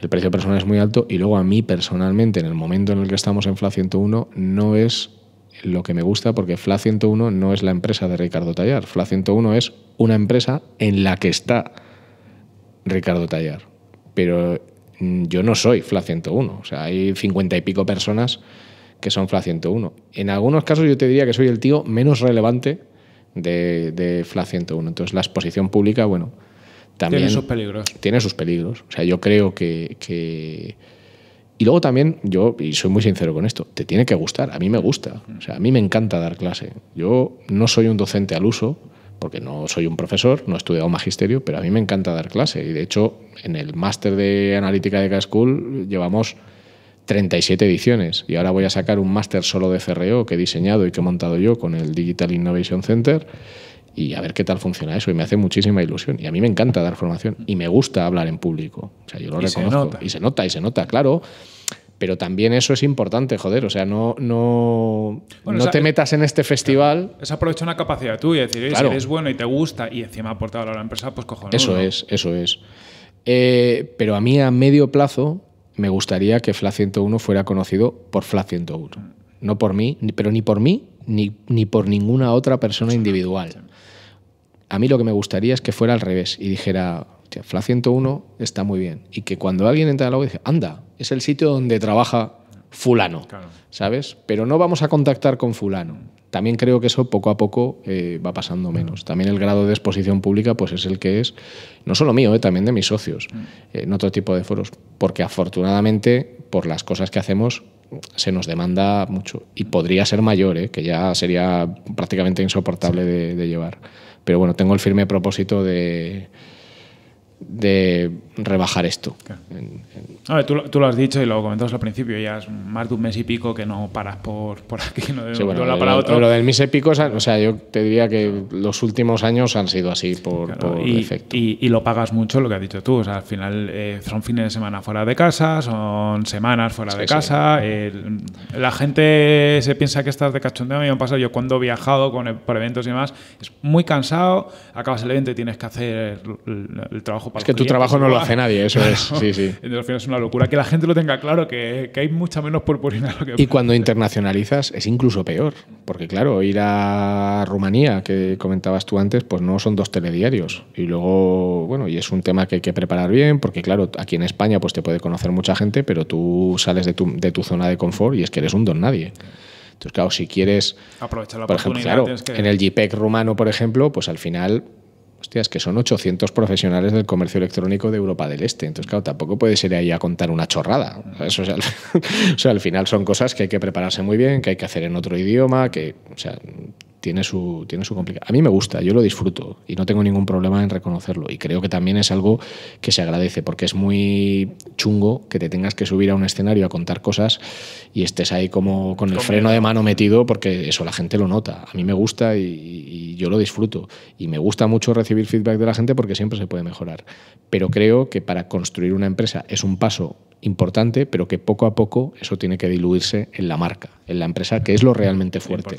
El precio personal es muy alto y luego a mí personalmente, en el momento en el que estamos en FLA 101, no es lo que me gusta porque FLA 101 no es la empresa de Ricardo Tallar. FLA 101 es una empresa en la que está Ricardo Tallar. Pero mm, yo no soy FLA 101. O sea, hay cincuenta y pico personas que son FLA 101. En algunos casos yo te diría que soy el tío menos relevante de, de FLA 101. Entonces la exposición pública, bueno, también... Tiene sus peligros. Tiene sus peligros. O sea, yo creo que, que... Y luego también, yo, y soy muy sincero con esto, te tiene que gustar. A mí me gusta. O sea, a mí me encanta dar clase. Yo no soy un docente al uso, porque no soy un profesor, no he estudiado magisterio, pero a mí me encanta dar clase. Y de hecho, en el máster de analítica de K-School llevamos 37 ediciones y ahora voy a sacar un máster solo de CRO que he diseñado y que he montado yo con el Digital Innovation Center y a ver qué tal funciona eso y me hace muchísima ilusión y a mí me encanta dar formación y me gusta hablar en público, o sea, yo lo reconozco y se nota y se nota, claro. Pero también eso es importante, joder. O sea, no, no, no te metas en este festival. Es aprovechar una capacidad tuya, es decir, claro. si eres bueno y te gusta y encima aporta valor a la empresa, pues cojones. Eso es, eso es. Eh, pero a mí a medio plazo, me gustaría que FLA 101 fuera conocido por FLA 101. No por mí, pero ni por mí ni, por ninguna otra persona individual. A mí lo que me gustaría es que fuera al revés y dijera, FLA 101 está muy bien. Y que cuando alguien entra al agua dice, anda, es el sitio donde trabaja fulano, ¿sabes? Pero no vamos a contactar con fulano. También creo que eso poco a poco eh, va pasando menos. También el grado de exposición pública pues es el que es, no solo mío, eh, también de mis socios, mm. eh, en otro tipo de foros, porque afortunadamente por las cosas que hacemos se nos demanda mucho y podría ser mayor, que ya sería prácticamente insoportable de llevar. Pero bueno, tengo el firme propósito de de rebajar esto. tú, lo has dicho y lo comentamos al principio, ya es más de un mes y pico que no paras por, por aquí, no de del mes y pico, o sea, yo te diría que los últimos años han sido así por, y, lo pagas mucho, lo que has dicho tú, o sea, al final eh, son fines de semana fuera de casa, son semanas fuera de casa, la gente se piensa que estás de cachondeo, me han pasado yo cuando he viajado con, por eventos y demás, es muy cansado, acabas el evento y tienes que hacer el trabajo es que tu trabajo no lo hace nadie, eso es. Sí, sí. (laughs) al final es una locura. Que la gente lo tenga claro, que, hay mucha menos purpurina. Lo que y cuando internacionalizas es incluso peor. Porque, claro, ir a Rumanía, que comentabas tú antes, pues no son dos telediarios. Y luego, bueno, y es un tema que hay que preparar bien, porque, claro, aquí en España pues te puede conocer mucha gente, pero tú sales de tu, zona de confort y es que eres un don nadie. Entonces, claro, si quieres. Aprovechar la por oportunidad. Ejemplo, claro, En el JPEG rumano, por ejemplo, pues al final hostia, es que son 800 profesionales del comercio electrónico de Europa del Este. Entonces, claro, tampoco puede ir ahí a contar una chorrada. Eso, al, (laughs) o sea, al final son cosas que hay que prepararse muy bien, que hay que hacer en otro idioma, que, o sea, tiene su, tiene su complicación. A mí me gusta, yo lo disfruto y no tengo ningún problema en reconocerlo. Y creo que también es algo que se agradece, porque es muy chungo que te tengas que subir a un escenario a contar cosas y estés ahí como con el freno de mano metido, porque eso la gente lo nota. A mí me gusta y, yo lo disfruto. Y me gusta mucho recibir feedback de la gente porque siempre se puede mejorar. Pero creo que para construir una empresa es un paso importante, pero que poco a poco eso tiene que diluirse en la marca, en la empresa, que es lo realmente fuerte.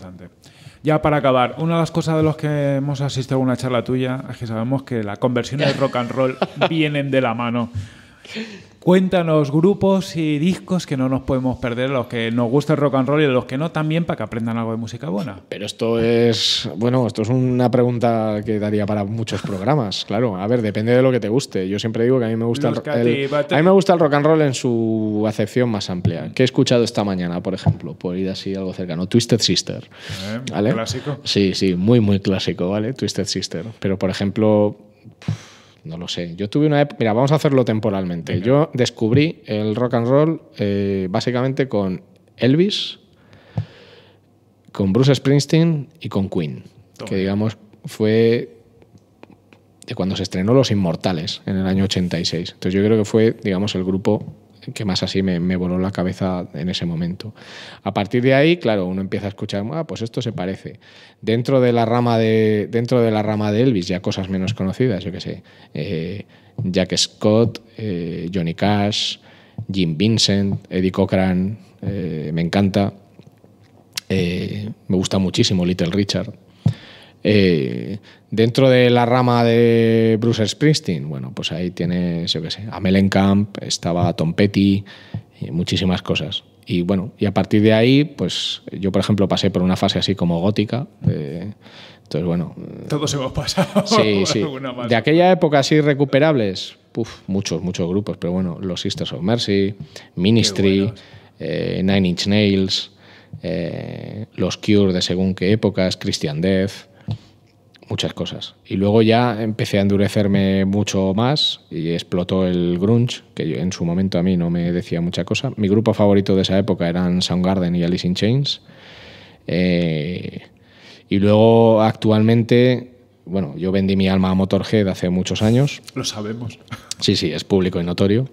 Ya para acabar, una de las cosas de las que hemos asistido a una charla tuya es que sabemos que las conversiones de (laughs) rock and roll vienen de la mano. Cuéntanos grupos y discos que no nos podemos perder, los que nos gusta el rock and roll y los que no también, para que aprendan algo de música buena. Pero esto es, bueno, esto es una pregunta que daría para muchos programas, (laughs) claro. A ver, depende de lo que te guste. Yo siempre digo que a mí me gusta, el, a mí me gusta el rock and roll en su acepción más amplia. ¿Qué he escuchado esta mañana, por ejemplo? Por ir así algo cercano. Twisted Sister. Clásico. Sí, sí, muy, muy clásico, ¿vale? Twisted Sister. Pero, por ejemplo no lo sé. Yo tuve una Mira, vamos a hacerlo temporalmente. Yo descubrí el rock and roll eh, básicamente con Elvis, con Bruce Springsteen y con Queen. Que digamos fue de cuando se estrenó Los Inmortales en el año 86. Entonces yo creo que fue, digamos, el grupo que más así me, voló la cabeza en ese momento. A partir de ahí, claro, uno empieza a escuchar, ah, pues esto se parece. Dentro de la rama de, dentro de, la rama de Elvis, ya cosas menos conocidas, yo qué sé, eh, Jack Scott, eh, Johnny Cash, Jim Vincent, Eddie Cochran, eh, me encanta. me gusta muchísimo Little Richard, eh, dentro de la rama de Bruce Springsteen, bueno, pues ahí tiene yo qué sé, a Mellencamp, estaba Tom Petty, y muchísimas cosas. Y bueno, y a partir de ahí, pues yo, por ejemplo, pasé por una fase así como gótica. entonces, bueno. Eh, Todos hemos pasado. Sí, (laughs) sí. De aquella época así recuperables, uff muchos, muchos grupos, pero bueno, los Sisters of Mercy, Ministry, eh, Nine Inch Nails, los Cure de según qué épocas, Christian Death muchas cosas. Y luego ya empecé a endurecerme mucho más y explotó el grunge, que en su momento a mí no me decía mucha cosa. Mi grupo favorito de esa época eran Soundgarden y Alice in Chains. Eh, y luego actualmente, bueno, yo vendí mi alma a Motorhead hace muchos años. Lo sabemos. Sí, sí, es público y notorio.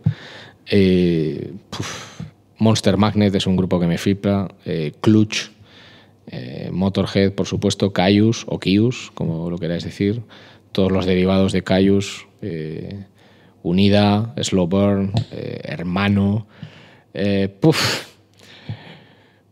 Eh, Monster Magnet es un grupo que me flipa. Eh, Clutch eh, Motorhead, por supuesto, Caius o Kius, como lo queráis decir, todos los derivados de Caius, eh, Unida, Slowburn, eh, Hermano,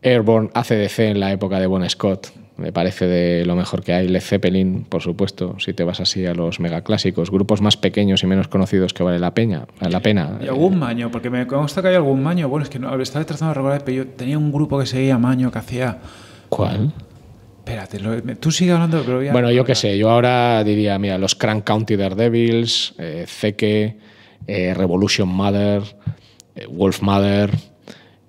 Airborne, ACDC en la época de Bon Scott, me parece de lo mejor que hay. Le Zeppelin, por supuesto, si te vas así a los megaclásicos. Grupos más pequeños y menos conocidos que vale la, la pena. Y algún maño, porque me consta que hay algún maño. Bueno, es que no, estaba tratando de recordar, pero yo tenía un grupo que seguía maño, que hacía ¿Cuál? Espérate, tú sigue hablando, Bueno, yo qué sé, yo ahora diría, mira, los Crank County Daredevils, eh, Zeke, eh, Revolution Mother, eh, Wolf Mother,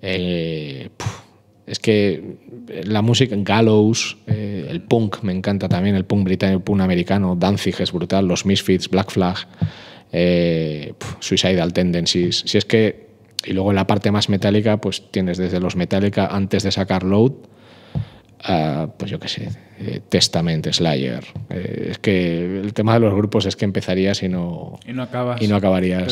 es que la música, Gallows, eh, el punk me encanta también, el punk británico, el punk americano, Danzig es brutal, los Misfits, Black Flag, Suicidal Tendencies, si es que, y luego en la parte más metálica, pues tienes desde los Metallica antes de sacar Load, pues yo qué sé, testamente eh, Testament, Slayer. Eh, es que el tema de los grupos es que empezarías y no, y no, acabarías. y no acabarías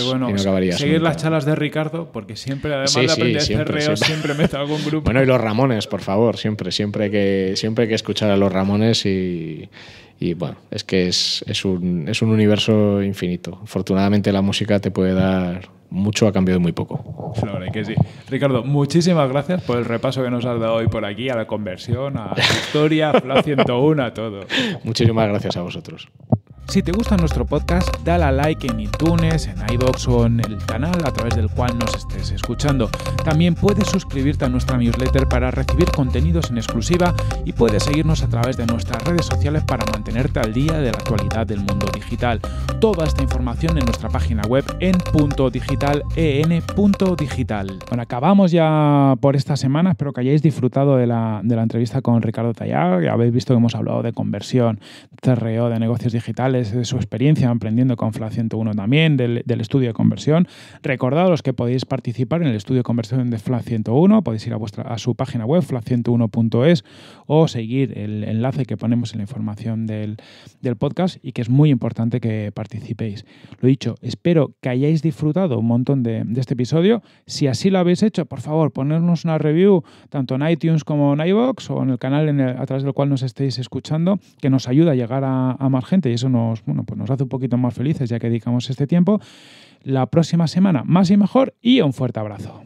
seguir las charlas de Ricardo, porque siempre, además de aprender siempre, me siempre, algún grupo. Bueno, y los Ramones, por favor, siempre, siempre que, siempre hay que escuchar a los Ramones y y bueno, es que es, un, universo infinito. Afortunadamente la música te puede dar mucho ha cambiado muy poco. que sí. Ricardo, muchísimas gracias por el repaso que nos has dado hoy por aquí, a la conversión, a la historia, a Fla 101, a todo. (laughs) Muchísimas gracias a vosotros. Si te gusta nuestro podcast, dale a like en iTunes, en iBox o en el canal a través del cual nos estés escuchando. También puedes suscribirte a nuestra newsletter para recibir contenidos en exclusiva y puedes seguirnos a través de nuestras redes sociales para mantenerte al día de la actualidad del mundo digital. Toda esta información en nuestra página web en punto digital, Bueno, acabamos ya por esta semana. Espero que hayáis disfrutado de la, entrevista con Ricardo Tallar. habéis visto que hemos hablado de conversión, CRO, e de negocios digitales de su experiencia aprendiendo con FLA 101 también, del, estudio de conversión. Recordaros que podéis participar en el estudio de conversión de FLA 101, podéis ir a, vuestra, a su página web, fla101.es, o seguir el enlace que ponemos en la información del, podcast y que es muy importante que participéis. Lo dicho, espero que hayáis disfrutado un montón de, este episodio. Si así lo habéis hecho, por favor, ponernos una review tanto en iTunes como en iVox o en el canal en a través del cual nos estéis escuchando, que nos ayuda a llegar a, a más gente y eso nos nos, bueno, pues nos hace un poquito más felices ya que dedicamos este tiempo. La próxima semana, más y mejor y un fuerte abrazo.